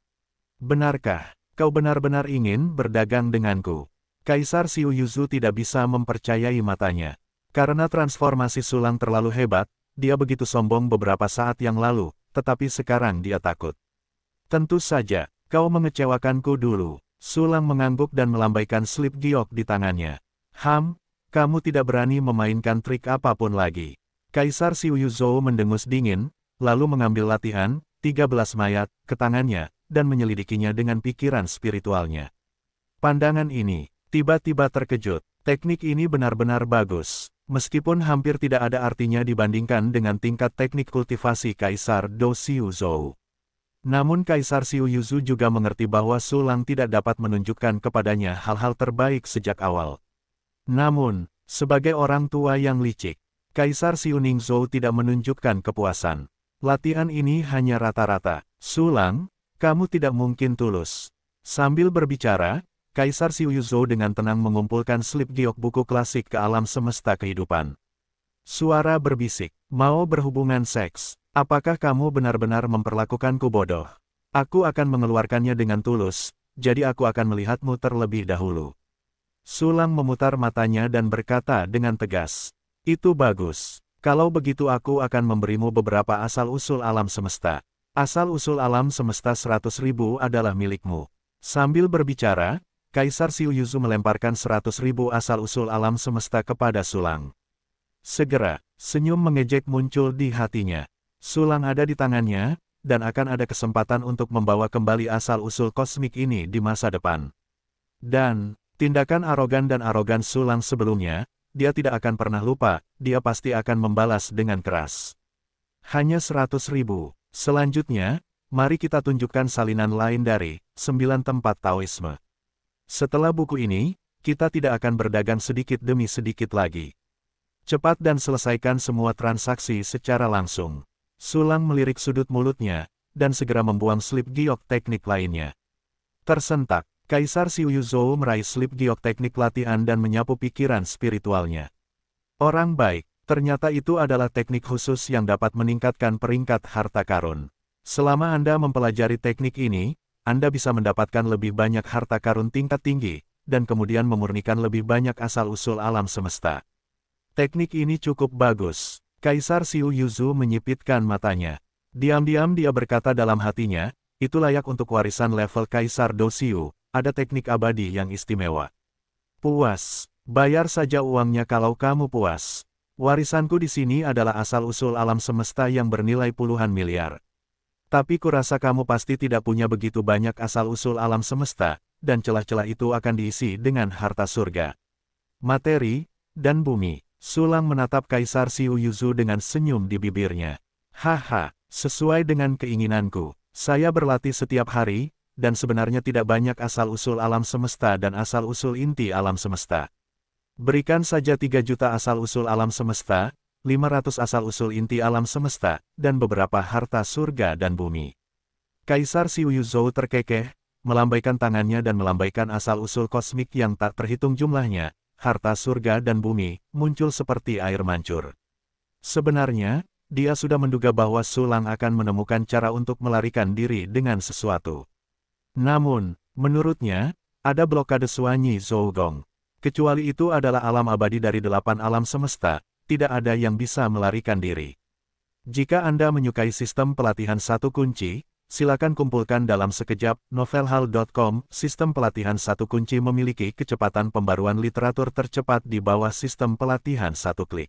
Benarkah, kau benar-benar ingin berdagang denganku? Kaisar Siu Yuzhou tidak bisa mempercayai matanya. Karena transformasi sulang terlalu hebat, dia begitu sombong beberapa saat yang lalu, tetapi sekarang dia takut. Tentu saja, kau mengecewakanku dulu. Sulang mengangguk dan melambaikan slip giok di tangannya. Ham, kamu tidak berani memainkan trik apapun lagi. Kaisar Siu Zhou mendengus dingin, lalu mengambil latihan, 13 mayat, ke tangannya, dan menyelidikinya dengan pikiran spiritualnya. Pandangan ini, tiba-tiba terkejut, teknik ini benar-benar bagus. Meskipun hampir tidak ada artinya dibandingkan dengan tingkat teknik kultivasi Kaisar Do Siu Zhou. Namun Kaisar Siu Yuzu juga mengerti bahwa Sulang tidak dapat menunjukkan kepadanya hal-hal terbaik sejak awal. Namun, sebagai orang tua yang licik, Kaisar Siuning Zhou tidak menunjukkan kepuasan. Latihan ini hanya rata-rata. Sulang, kamu tidak mungkin tulus. Sambil berbicara, Kaisar Siu Zhou dengan tenang mengumpulkan slip giok buku klasik ke alam semesta kehidupan. Suara berbisik, mau berhubungan seks, apakah kamu benar-benar memperlakukanku bodoh? Aku akan mengeluarkannya dengan tulus, jadi aku akan melihatmu terlebih dahulu. Sulang memutar matanya dan berkata dengan tegas, Itu bagus. Kalau begitu aku akan memberimu beberapa asal-usul alam semesta. Asal-usul alam semesta seratus ribu adalah milikmu. Sambil berbicara, Kaisar Yuzu melemparkan seratus ribu asal-usul alam semesta kepada Sulang. Segera, senyum mengejek muncul di hatinya. Sulang ada di tangannya, dan akan ada kesempatan untuk membawa kembali asal-usul kosmik ini di masa depan. Dan, Tindakan arogan dan arogan Sulang sebelumnya, dia tidak akan pernah lupa, dia pasti akan membalas dengan keras. Hanya seratus ribu. Selanjutnya, mari kita tunjukkan salinan lain dari sembilan tempat Taoisme. Setelah buku ini, kita tidak akan berdagang sedikit demi sedikit lagi. Cepat dan selesaikan semua transaksi secara langsung. Sulang melirik sudut mulutnya, dan segera membuang slip giok teknik lainnya. Tersentak, Kaisar Xiuyuzou meraih slip giok teknik latihan dan menyapu pikiran spiritualnya. Orang baik, ternyata itu adalah teknik khusus yang dapat meningkatkan peringkat harta karun. Selama Anda mempelajari teknik ini, Anda bisa mendapatkan lebih banyak harta karun tingkat tinggi, dan kemudian memurnikan lebih banyak asal-usul alam semesta. Teknik ini cukup bagus. Kaisar Siu Yuzu menyipitkan matanya. Diam-diam dia berkata dalam hatinya, itu layak untuk warisan level Kaisar Dosiu, ada teknik abadi yang istimewa. Puas, bayar saja uangnya kalau kamu puas. Warisanku di sini adalah asal-usul alam semesta yang bernilai puluhan miliar. Tapi kurasa kamu pasti tidak punya begitu banyak asal-usul alam semesta, dan celah-celah itu akan diisi dengan harta surga. Materi, dan bumi. Sulang menatap Kaisar Siu Yuzu dengan senyum di bibirnya. Haha, sesuai dengan keinginanku. Saya berlatih setiap hari, dan sebenarnya tidak banyak asal-usul alam semesta dan asal-usul inti alam semesta. Berikan saja 3 juta asal-usul alam semesta, 500 asal-usul inti alam semesta, dan beberapa harta surga dan bumi. Kaisar Siuyu Zhou terkekeh, melambaikan tangannya dan melambaikan asal-usul kosmik yang tak terhitung jumlahnya, harta surga dan bumi, muncul seperti air mancur. Sebenarnya, dia sudah menduga bahwa Sulang akan menemukan cara untuk melarikan diri dengan sesuatu. Namun, menurutnya, ada blokade Suanyi Zougong. Kecuali itu adalah alam abadi dari delapan alam semesta, tidak ada yang bisa melarikan diri. Jika Anda menyukai sistem pelatihan satu kunci, silakan kumpulkan dalam sekejap novelhal.com. Sistem pelatihan satu kunci memiliki kecepatan pembaruan literatur tercepat di bawah sistem pelatihan satu klik.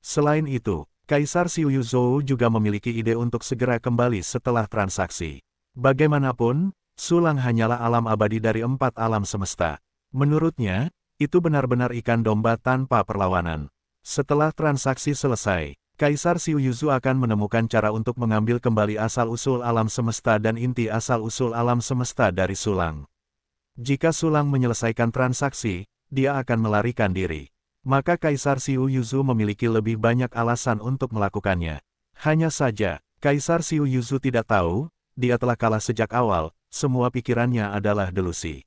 Selain itu, Kaisar Siuyu Zhou juga memiliki ide untuk segera kembali setelah transaksi. Bagaimanapun, Sulang hanyalah alam abadi dari empat alam semesta. Menurutnya, itu benar-benar ikan domba tanpa perlawanan. Setelah transaksi selesai, Kaisar Siu Yuzu akan menemukan cara untuk mengambil kembali asal-usul alam semesta dan inti asal-usul alam semesta dari Sulang. Jika Sulang menyelesaikan transaksi, dia akan melarikan diri. Maka Kaisar Siu Yuzu memiliki lebih banyak alasan untuk melakukannya. Hanya saja, Kaisar Siu Yuzu tidak tahu, dia telah kalah sejak awal, semua pikirannya adalah delusi.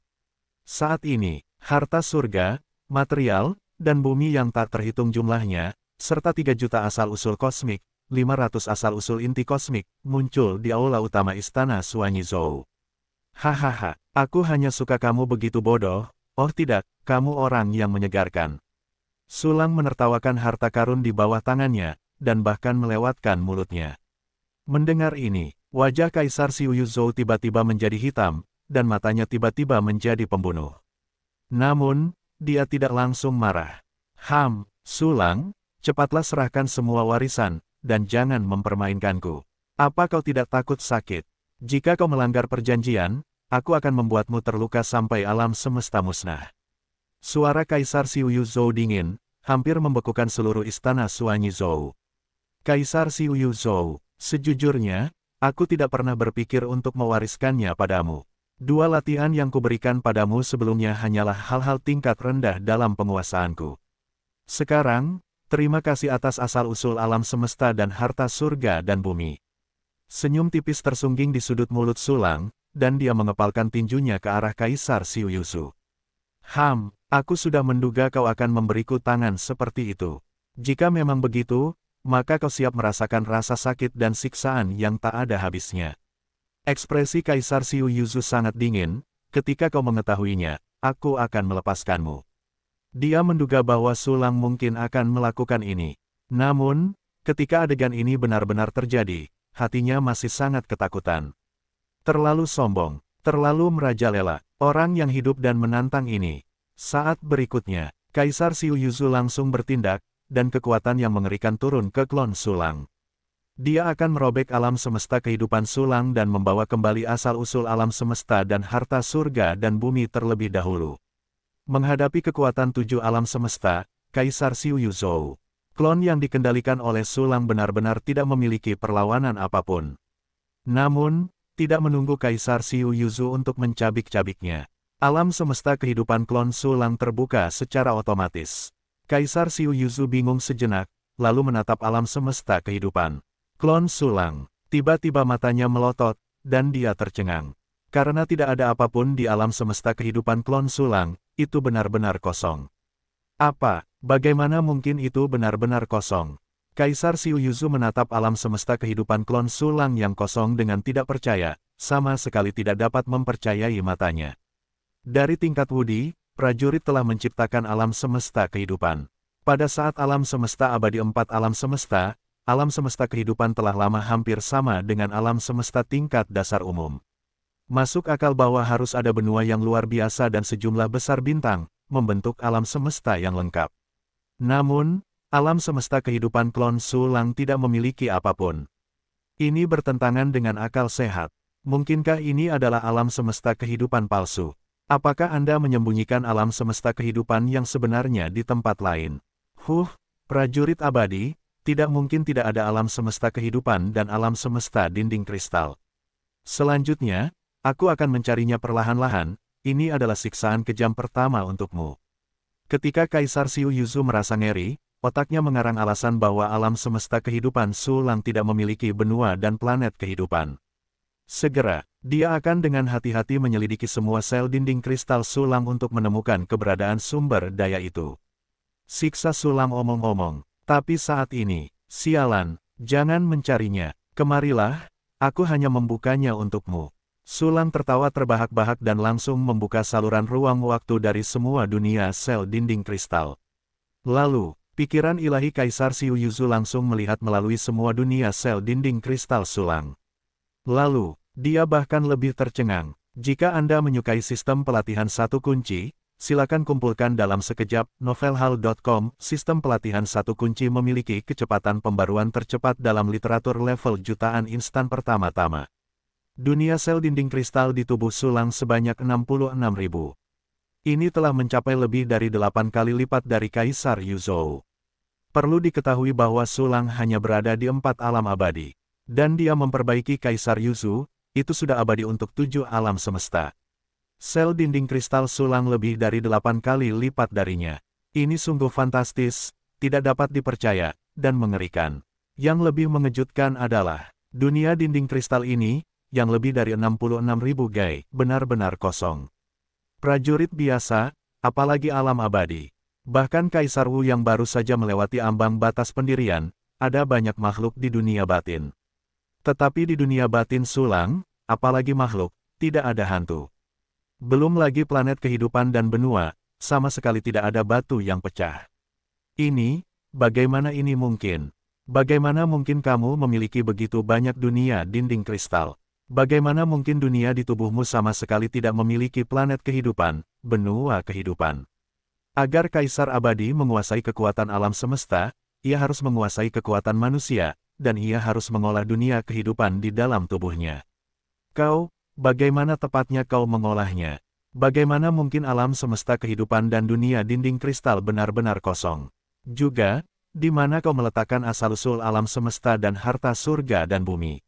Saat ini, harta surga, material, dan bumi yang tak terhitung jumlahnya, serta 3 juta asal-usul kosmik, 500 asal-usul inti kosmik, muncul di aula utama istana Suanyi Zhou. Hahaha, aku hanya suka kamu begitu bodoh, oh tidak, kamu orang yang menyegarkan. Sulang menertawakan harta karun di bawah tangannya, dan bahkan melewatkan mulutnya. Mendengar ini, Wajah Kaisar Siuyu Zhou tiba-tiba menjadi hitam, dan matanya tiba-tiba menjadi pembunuh. Namun, dia tidak langsung marah. Ham, Sulang, cepatlah serahkan semua warisan, dan jangan mempermainkanku. Apa kau tidak takut sakit? Jika kau melanggar perjanjian, aku akan membuatmu terluka sampai alam semesta musnah. Suara Kaisar Siuyu Zhou dingin, hampir membekukan seluruh istana Suanyi Zhou. Kaisar Siuyu Zhou, sejujurnya, Aku tidak pernah berpikir untuk mewariskannya padamu. Dua latihan yang kuberikan padamu sebelumnya hanyalah hal-hal tingkat rendah dalam penguasaanku. Sekarang, terima kasih atas asal-usul alam semesta dan harta surga dan bumi. Senyum tipis tersungging di sudut mulut Sulang, dan dia mengepalkan tinjunya ke arah Kaisar Siuyusu. Ham, aku sudah menduga kau akan memberiku tangan seperti itu. Jika memang begitu, maka kau siap merasakan rasa sakit dan siksaan yang tak ada habisnya. Ekspresi Kaisar Siu Yuzu sangat dingin, ketika kau mengetahuinya, aku akan melepaskanmu. Dia menduga bahwa Sulang mungkin akan melakukan ini. Namun, ketika adegan ini benar-benar terjadi, hatinya masih sangat ketakutan. Terlalu sombong, terlalu merajalela, orang yang hidup dan menantang ini. Saat berikutnya, Kaisar Siu Yuzu langsung bertindak, dan kekuatan yang mengerikan turun ke klon sulang. Dia akan merobek alam semesta kehidupan sulang dan membawa kembali asal-usul alam semesta dan harta surga dan bumi terlebih dahulu. Menghadapi kekuatan tujuh alam semesta, Kaisar Siu Yuzhou, klon yang dikendalikan oleh sulang benar-benar tidak memiliki perlawanan apapun. Namun, tidak menunggu Kaisar Siu Yuzhou untuk mencabik-cabiknya. Alam semesta kehidupan klon sulang terbuka secara otomatis. Kaisar Siu Yuzu bingung sejenak, lalu menatap alam semesta kehidupan. Klon sulang, tiba-tiba matanya melotot, dan dia tercengang. Karena tidak ada apapun di alam semesta kehidupan klon sulang, itu benar-benar kosong. Apa, bagaimana mungkin itu benar-benar kosong? Kaisar Siu Yuzu menatap alam semesta kehidupan klon sulang yang kosong dengan tidak percaya, sama sekali tidak dapat mempercayai matanya. Dari tingkat Wudi, prajurit telah menciptakan alam semesta kehidupan. Pada saat alam semesta abadi empat alam semesta, alam semesta kehidupan telah lama hampir sama dengan alam semesta tingkat dasar umum. Masuk akal bahwa harus ada benua yang luar biasa dan sejumlah besar bintang, membentuk alam semesta yang lengkap. Namun, alam semesta kehidupan klon Sulang tidak memiliki apapun. Ini bertentangan dengan akal sehat. Mungkinkah ini adalah alam semesta kehidupan palsu? Apakah Anda menyembunyikan alam semesta kehidupan yang sebenarnya di tempat lain? Huh, prajurit abadi, tidak mungkin tidak ada alam semesta kehidupan dan alam semesta dinding kristal. Selanjutnya, aku akan mencarinya perlahan-lahan, ini adalah siksaan kejam pertama untukmu. Ketika Kaisar Siu Yuzu merasa ngeri, otaknya mengarang alasan bahwa alam semesta kehidupan Sulang tidak memiliki benua dan planet kehidupan. Segera, dia akan dengan hati-hati menyelidiki semua sel dinding kristal sulam untuk menemukan keberadaan sumber daya itu. Siksa sulam omong-omong, tapi saat ini, sialan, jangan mencarinya, kemarilah, aku hanya membukanya untukmu. Sulam tertawa terbahak-bahak dan langsung membuka saluran ruang waktu dari semua dunia sel dinding kristal. Lalu, pikiran ilahi Kaisar Siu Yuzu langsung melihat melalui semua dunia sel dinding kristal sulang. Lalu, dia bahkan lebih tercengang. Jika Anda menyukai sistem pelatihan satu kunci, silakan kumpulkan dalam sekejap novelhal.com. Sistem pelatihan satu kunci memiliki kecepatan pembaruan tercepat dalam literatur level jutaan instan pertama-tama. Dunia sel dinding kristal di tubuh Sulang sebanyak 66 ribu. Ini telah mencapai lebih dari delapan kali lipat dari Kaisar Yuzhou. Perlu diketahui bahwa Sulang hanya berada di empat alam abadi. Dan dia memperbaiki Kaisar Yuzu, itu sudah abadi untuk tujuh alam semesta. Sel dinding kristal sulang lebih dari delapan kali lipat darinya. Ini sungguh fantastis, tidak dapat dipercaya, dan mengerikan. Yang lebih mengejutkan adalah, dunia dinding kristal ini, yang lebih dari ribu gai, benar-benar kosong. Prajurit biasa, apalagi alam abadi. Bahkan Kaisar Wu yang baru saja melewati ambang batas pendirian, ada banyak makhluk di dunia batin. Tetapi di dunia batin sulang, apalagi makhluk, tidak ada hantu. Belum lagi planet kehidupan dan benua, sama sekali tidak ada batu yang pecah. Ini, bagaimana ini mungkin? Bagaimana mungkin kamu memiliki begitu banyak dunia dinding kristal? Bagaimana mungkin dunia di tubuhmu sama sekali tidak memiliki planet kehidupan, benua kehidupan? Agar Kaisar Abadi menguasai kekuatan alam semesta, ia harus menguasai kekuatan manusia, dan ia harus mengolah dunia kehidupan di dalam tubuhnya. Kau, bagaimana tepatnya kau mengolahnya? Bagaimana mungkin alam semesta kehidupan dan dunia dinding kristal benar-benar kosong? Juga, di mana kau meletakkan asal-usul alam semesta dan harta surga dan bumi?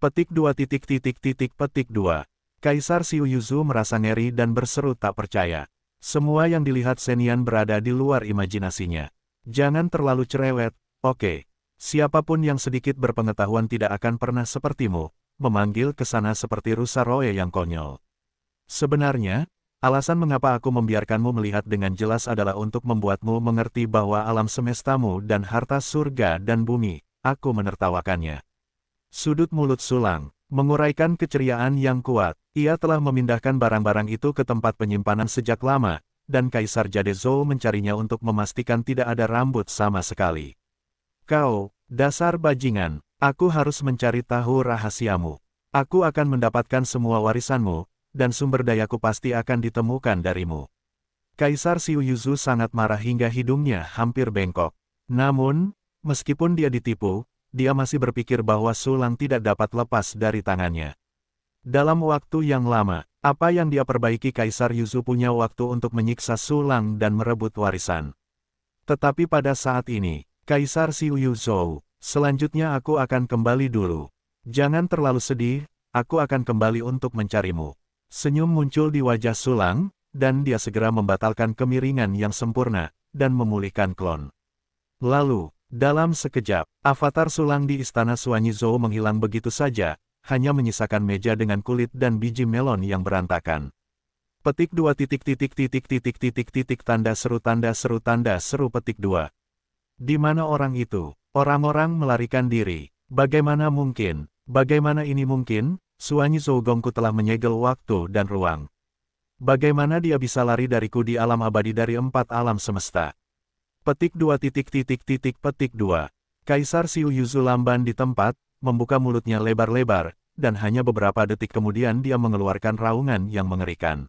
Petik dua titik titik titik petik dua. Kaisar Siu Yuzu merasa ngeri dan berseru tak percaya. Semua yang dilihat Senian berada di luar imajinasinya. Jangan terlalu cerewet, oke. Okay. Siapapun yang sedikit berpengetahuan tidak akan pernah sepertimu, memanggil ke sana seperti rusa roe yang konyol. Sebenarnya, alasan mengapa aku membiarkanmu melihat dengan jelas adalah untuk membuatmu mengerti bahwa alam semestamu dan harta surga dan bumi, aku menertawakannya. Sudut mulut sulang, menguraikan keceriaan yang kuat, ia telah memindahkan barang-barang itu ke tempat penyimpanan sejak lama, dan Kaisar Jadezo mencarinya untuk memastikan tidak ada rambut sama sekali. Kau, dasar bajingan, aku harus mencari tahu rahasiamu. Aku akan mendapatkan semua warisanmu, dan sumber dayaku pasti akan ditemukan darimu. Kaisar Siu Yuzu sangat marah hingga hidungnya hampir bengkok. Namun, meskipun dia ditipu, dia masih berpikir bahwa Sulang tidak dapat lepas dari tangannya. Dalam waktu yang lama, apa yang dia perbaiki Kaisar Yuzu punya waktu untuk menyiksa Sulang dan merebut warisan. Tetapi pada saat ini, Kaisar Si Uyu Zhou, selanjutnya aku akan kembali dulu. Jangan terlalu sedih, aku akan kembali untuk mencarimu. Senyum muncul di wajah Sulang, dan dia segera membatalkan kemiringan yang sempurna, dan memulihkan klon. Lalu, dalam sekejap, avatar Sulang di istana Suanyi Zhou menghilang begitu saja, hanya menyisakan meja dengan kulit dan biji melon yang berantakan. Petik dua titik titik titik titik titik titik tanda seru tanda seru tanda seru petik dua di mana orang itu? Orang-orang melarikan diri. Bagaimana mungkin? Bagaimana ini mungkin? Suanyi Zougongku telah menyegel waktu dan ruang. Bagaimana dia bisa lari dariku di alam abadi dari empat alam semesta? Petik dua titik titik titik petik dua. Kaisar Siu Yuzu lamban di tempat, membuka mulutnya lebar-lebar, dan hanya beberapa detik kemudian dia mengeluarkan raungan yang mengerikan.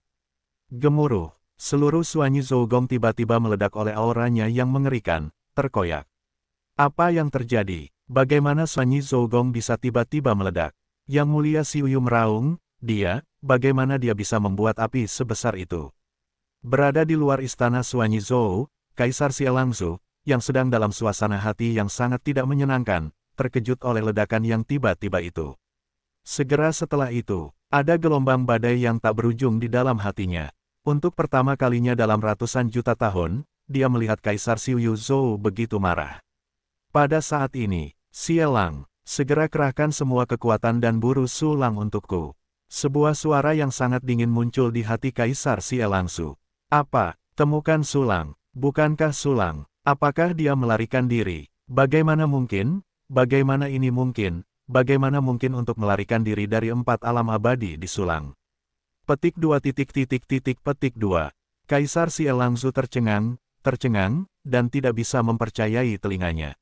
Gemuruh, seluruh Suanyi Zougong tiba-tiba meledak oleh auranya yang mengerikan, terkoyak. Apa yang terjadi? Bagaimana Sanyi zogong bisa tiba-tiba meledak? Yang mulia Si Uyu meraung, dia, bagaimana dia bisa membuat api sebesar itu? Berada di luar istana Suanyi Zhou, Kaisar Sielangzu, yang sedang dalam suasana hati yang sangat tidak menyenangkan, terkejut oleh ledakan yang tiba-tiba itu. Segera setelah itu, ada gelombang badai yang tak berujung di dalam hatinya. Untuk pertama kalinya dalam ratusan juta tahun, dia melihat Kaisar Yu zhou begitu marah. Pada saat ini, Sielang, segera kerahkan semua kekuatan dan buru sulang untukku. Sebuah suara yang sangat dingin muncul di hati Kaisar Sielang Su. Apa, temukan sulang, bukankah sulang, apakah dia melarikan diri? Bagaimana mungkin? Bagaimana ini mungkin? Bagaimana mungkin untuk melarikan diri dari empat alam abadi di sulang? Petik dua titik titik titik petik dua. Kaisar Sielang Su tercengang, tercengang, dan tidak bisa mempercayai telinganya.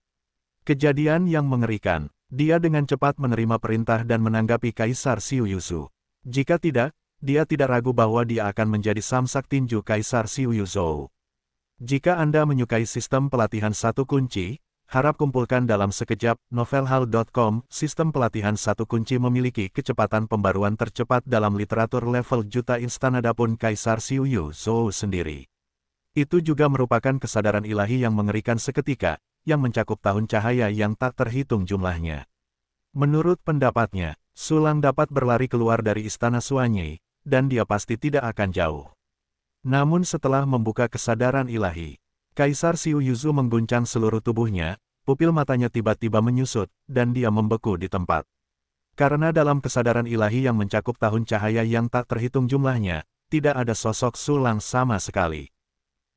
Kejadian yang mengerikan, dia dengan cepat menerima perintah dan menanggapi Kaisar Siu Yusu. Jika tidak, dia tidak ragu bahwa dia akan menjadi samsak tinju Kaisar Siu Yuzou. Jika Anda menyukai sistem pelatihan satu kunci, harap kumpulkan dalam sekejap novelhal.com. Sistem pelatihan satu kunci memiliki kecepatan pembaruan tercepat dalam literatur level juta instan adapun Kaisar Siu Yuzou sendiri itu juga merupakan kesadaran ilahi yang mengerikan seketika, yang mencakup tahun cahaya yang tak terhitung jumlahnya. Menurut pendapatnya, Sulang dapat berlari keluar dari istana Suanyi, dan dia pasti tidak akan jauh. Namun setelah membuka kesadaran ilahi, Kaisar Siu Yuzu mengguncang seluruh tubuhnya, pupil matanya tiba-tiba menyusut, dan dia membeku di tempat. Karena dalam kesadaran ilahi yang mencakup tahun cahaya yang tak terhitung jumlahnya, tidak ada sosok sulang sama sekali.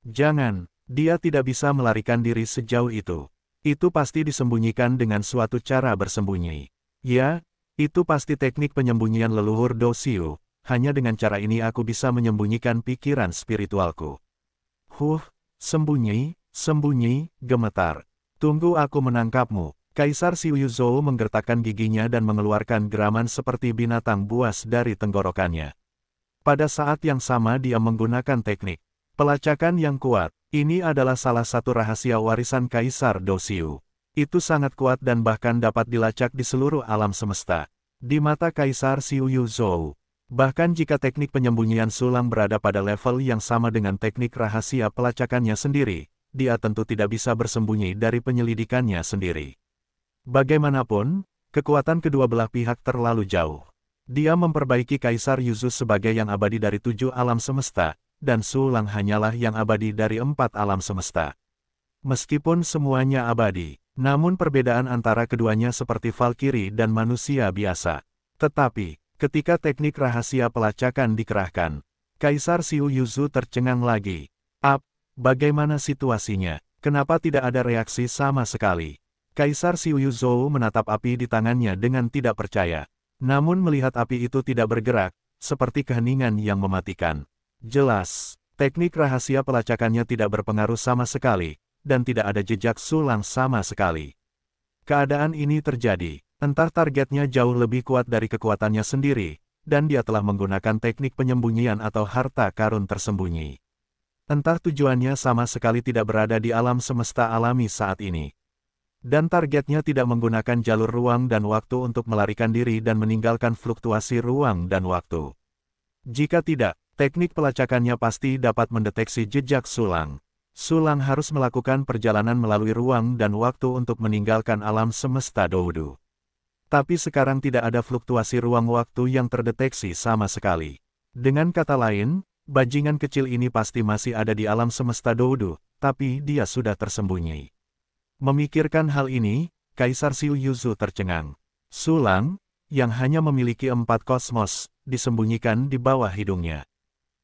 Jangan, dia tidak bisa melarikan diri sejauh itu. Itu pasti disembunyikan dengan suatu cara bersembunyi. Ya, itu pasti teknik penyembunyian leluhur Dosio, hanya dengan cara ini aku bisa menyembunyikan pikiran spiritualku. Huh, sembunyi, sembunyi, gemetar. Tunggu aku menangkapmu. Kaisar Zhou menggertakkan giginya dan mengeluarkan geraman seperti binatang buas dari tenggorokannya. Pada saat yang sama dia menggunakan teknik Pelacakan yang kuat, ini adalah salah satu rahasia warisan Kaisar Dosiu. Itu sangat kuat dan bahkan dapat dilacak di seluruh alam semesta. Di mata Kaisar Siu Yu Zhou, bahkan jika teknik penyembunyian sulam berada pada level yang sama dengan teknik rahasia pelacakannya sendiri, dia tentu tidak bisa bersembunyi dari penyelidikannya sendiri. Bagaimanapun, kekuatan kedua belah pihak terlalu jauh. Dia memperbaiki Kaisar Yuzu sebagai yang abadi dari tujuh alam semesta, dan Sulang hanyalah yang abadi dari empat alam semesta. Meskipun semuanya abadi, namun perbedaan antara keduanya seperti Valkyrie dan manusia biasa. Tetapi, ketika teknik rahasia pelacakan dikerahkan, Kaisar Siu Yuzu tercengang lagi. Ap, bagaimana situasinya? Kenapa tidak ada reaksi sama sekali? Kaisar Siu Yuzu menatap api di tangannya dengan tidak percaya. Namun melihat api itu tidak bergerak, seperti keheningan yang mematikan. Jelas, teknik rahasia pelacakannya tidak berpengaruh sama sekali, dan tidak ada jejak sulang sama sekali. Keadaan ini terjadi, entah targetnya jauh lebih kuat dari kekuatannya sendiri, dan dia telah menggunakan teknik penyembunyian atau harta karun tersembunyi. Entah tujuannya sama sekali tidak berada di alam semesta alami saat ini. Dan targetnya tidak menggunakan jalur ruang dan waktu untuk melarikan diri dan meninggalkan fluktuasi ruang dan waktu. Jika tidak, Teknik pelacakannya pasti dapat mendeteksi jejak sulang. Sulang harus melakukan perjalanan melalui ruang dan waktu untuk meninggalkan alam semesta Doudu. Tapi sekarang tidak ada fluktuasi ruang waktu yang terdeteksi sama sekali. Dengan kata lain, bajingan kecil ini pasti masih ada di alam semesta Doudu, tapi dia sudah tersembunyi. Memikirkan hal ini, Kaisar Siu Yuzu tercengang. Sulang, yang hanya memiliki empat kosmos, disembunyikan di bawah hidungnya.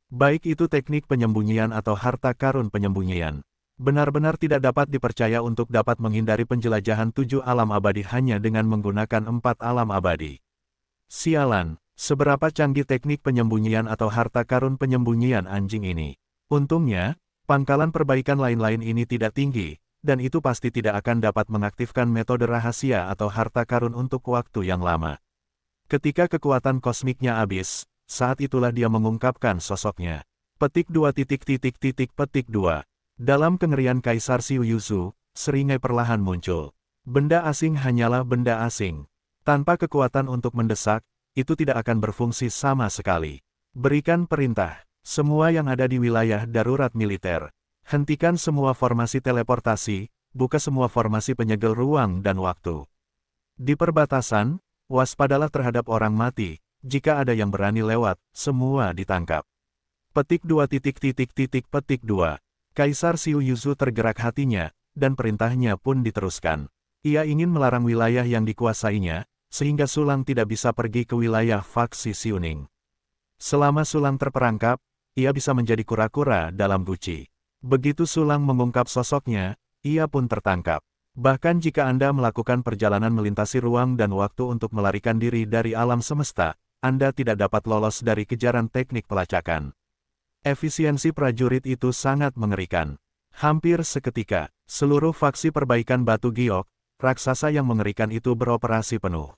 Baik itu teknik penyembunyian atau harta karun penyembunyian. Benar-benar tidak dapat dipercaya untuk dapat menghindari penjelajahan tujuh alam abadi hanya dengan menggunakan empat alam abadi. Sialan, seberapa canggih teknik penyembunyian atau harta karun penyembunyian anjing ini. Untungnya, pangkalan perbaikan lain-lain ini tidak tinggi, dan itu pasti tidak akan dapat mengaktifkan metode rahasia atau harta karun untuk waktu yang lama. Ketika kekuatan kosmiknya habis, saat itulah dia mengungkapkan sosoknya. Petik dua titik titik titik petik dua. Dalam kengerian Kaisar Siu Yusu, seringai perlahan muncul. Benda asing hanyalah benda asing. Tanpa kekuatan untuk mendesak, itu tidak akan berfungsi sama sekali. Berikan perintah, semua yang ada di wilayah darurat militer. Hentikan semua formasi teleportasi, buka semua formasi penyegel ruang dan waktu. Di perbatasan, waspadalah terhadap orang mati, jika ada yang berani lewat, semua ditangkap. Petik dua titik titik titik petik dua. Kaisar Siu Yuzu tergerak hatinya, dan perintahnya pun diteruskan. Ia ingin melarang wilayah yang dikuasainya, sehingga Sulang tidak bisa pergi ke wilayah faksi Siuning. Selama Sulang terperangkap, ia bisa menjadi kura-kura dalam guci. Begitu Sulang mengungkap sosoknya, ia pun tertangkap. Bahkan jika Anda melakukan perjalanan melintasi ruang dan waktu untuk melarikan diri dari alam semesta, anda tidak dapat lolos dari kejaran teknik pelacakan. Efisiensi prajurit itu sangat mengerikan. Hampir seketika, seluruh faksi perbaikan batu giok, raksasa yang mengerikan itu beroperasi penuh.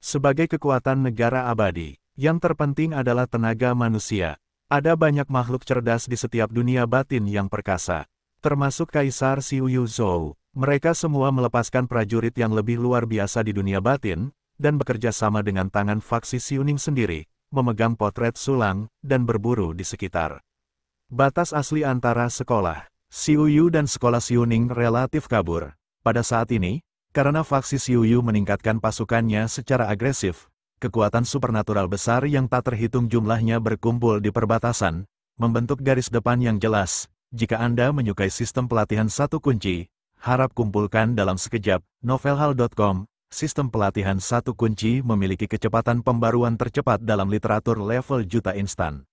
Sebagai kekuatan negara abadi, yang terpenting adalah tenaga manusia. Ada banyak makhluk cerdas di setiap dunia batin yang perkasa, termasuk Kaisar Siuyu Zhou. Mereka semua melepaskan prajurit yang lebih luar biasa di dunia batin, dan bekerja sama dengan tangan faksi Siuning sendiri, memegang potret sulang, dan berburu di sekitar. Batas asli antara sekolah, Siuyu dan sekolah Siuning relatif kabur. Pada saat ini, karena faksi Siuyu meningkatkan pasukannya secara agresif, kekuatan supernatural besar yang tak terhitung jumlahnya berkumpul di perbatasan, membentuk garis depan yang jelas. Jika Anda menyukai sistem pelatihan satu kunci, harap kumpulkan dalam sekejap, novelhal.com, sistem pelatihan satu kunci memiliki kecepatan pembaruan tercepat dalam literatur level juta instan.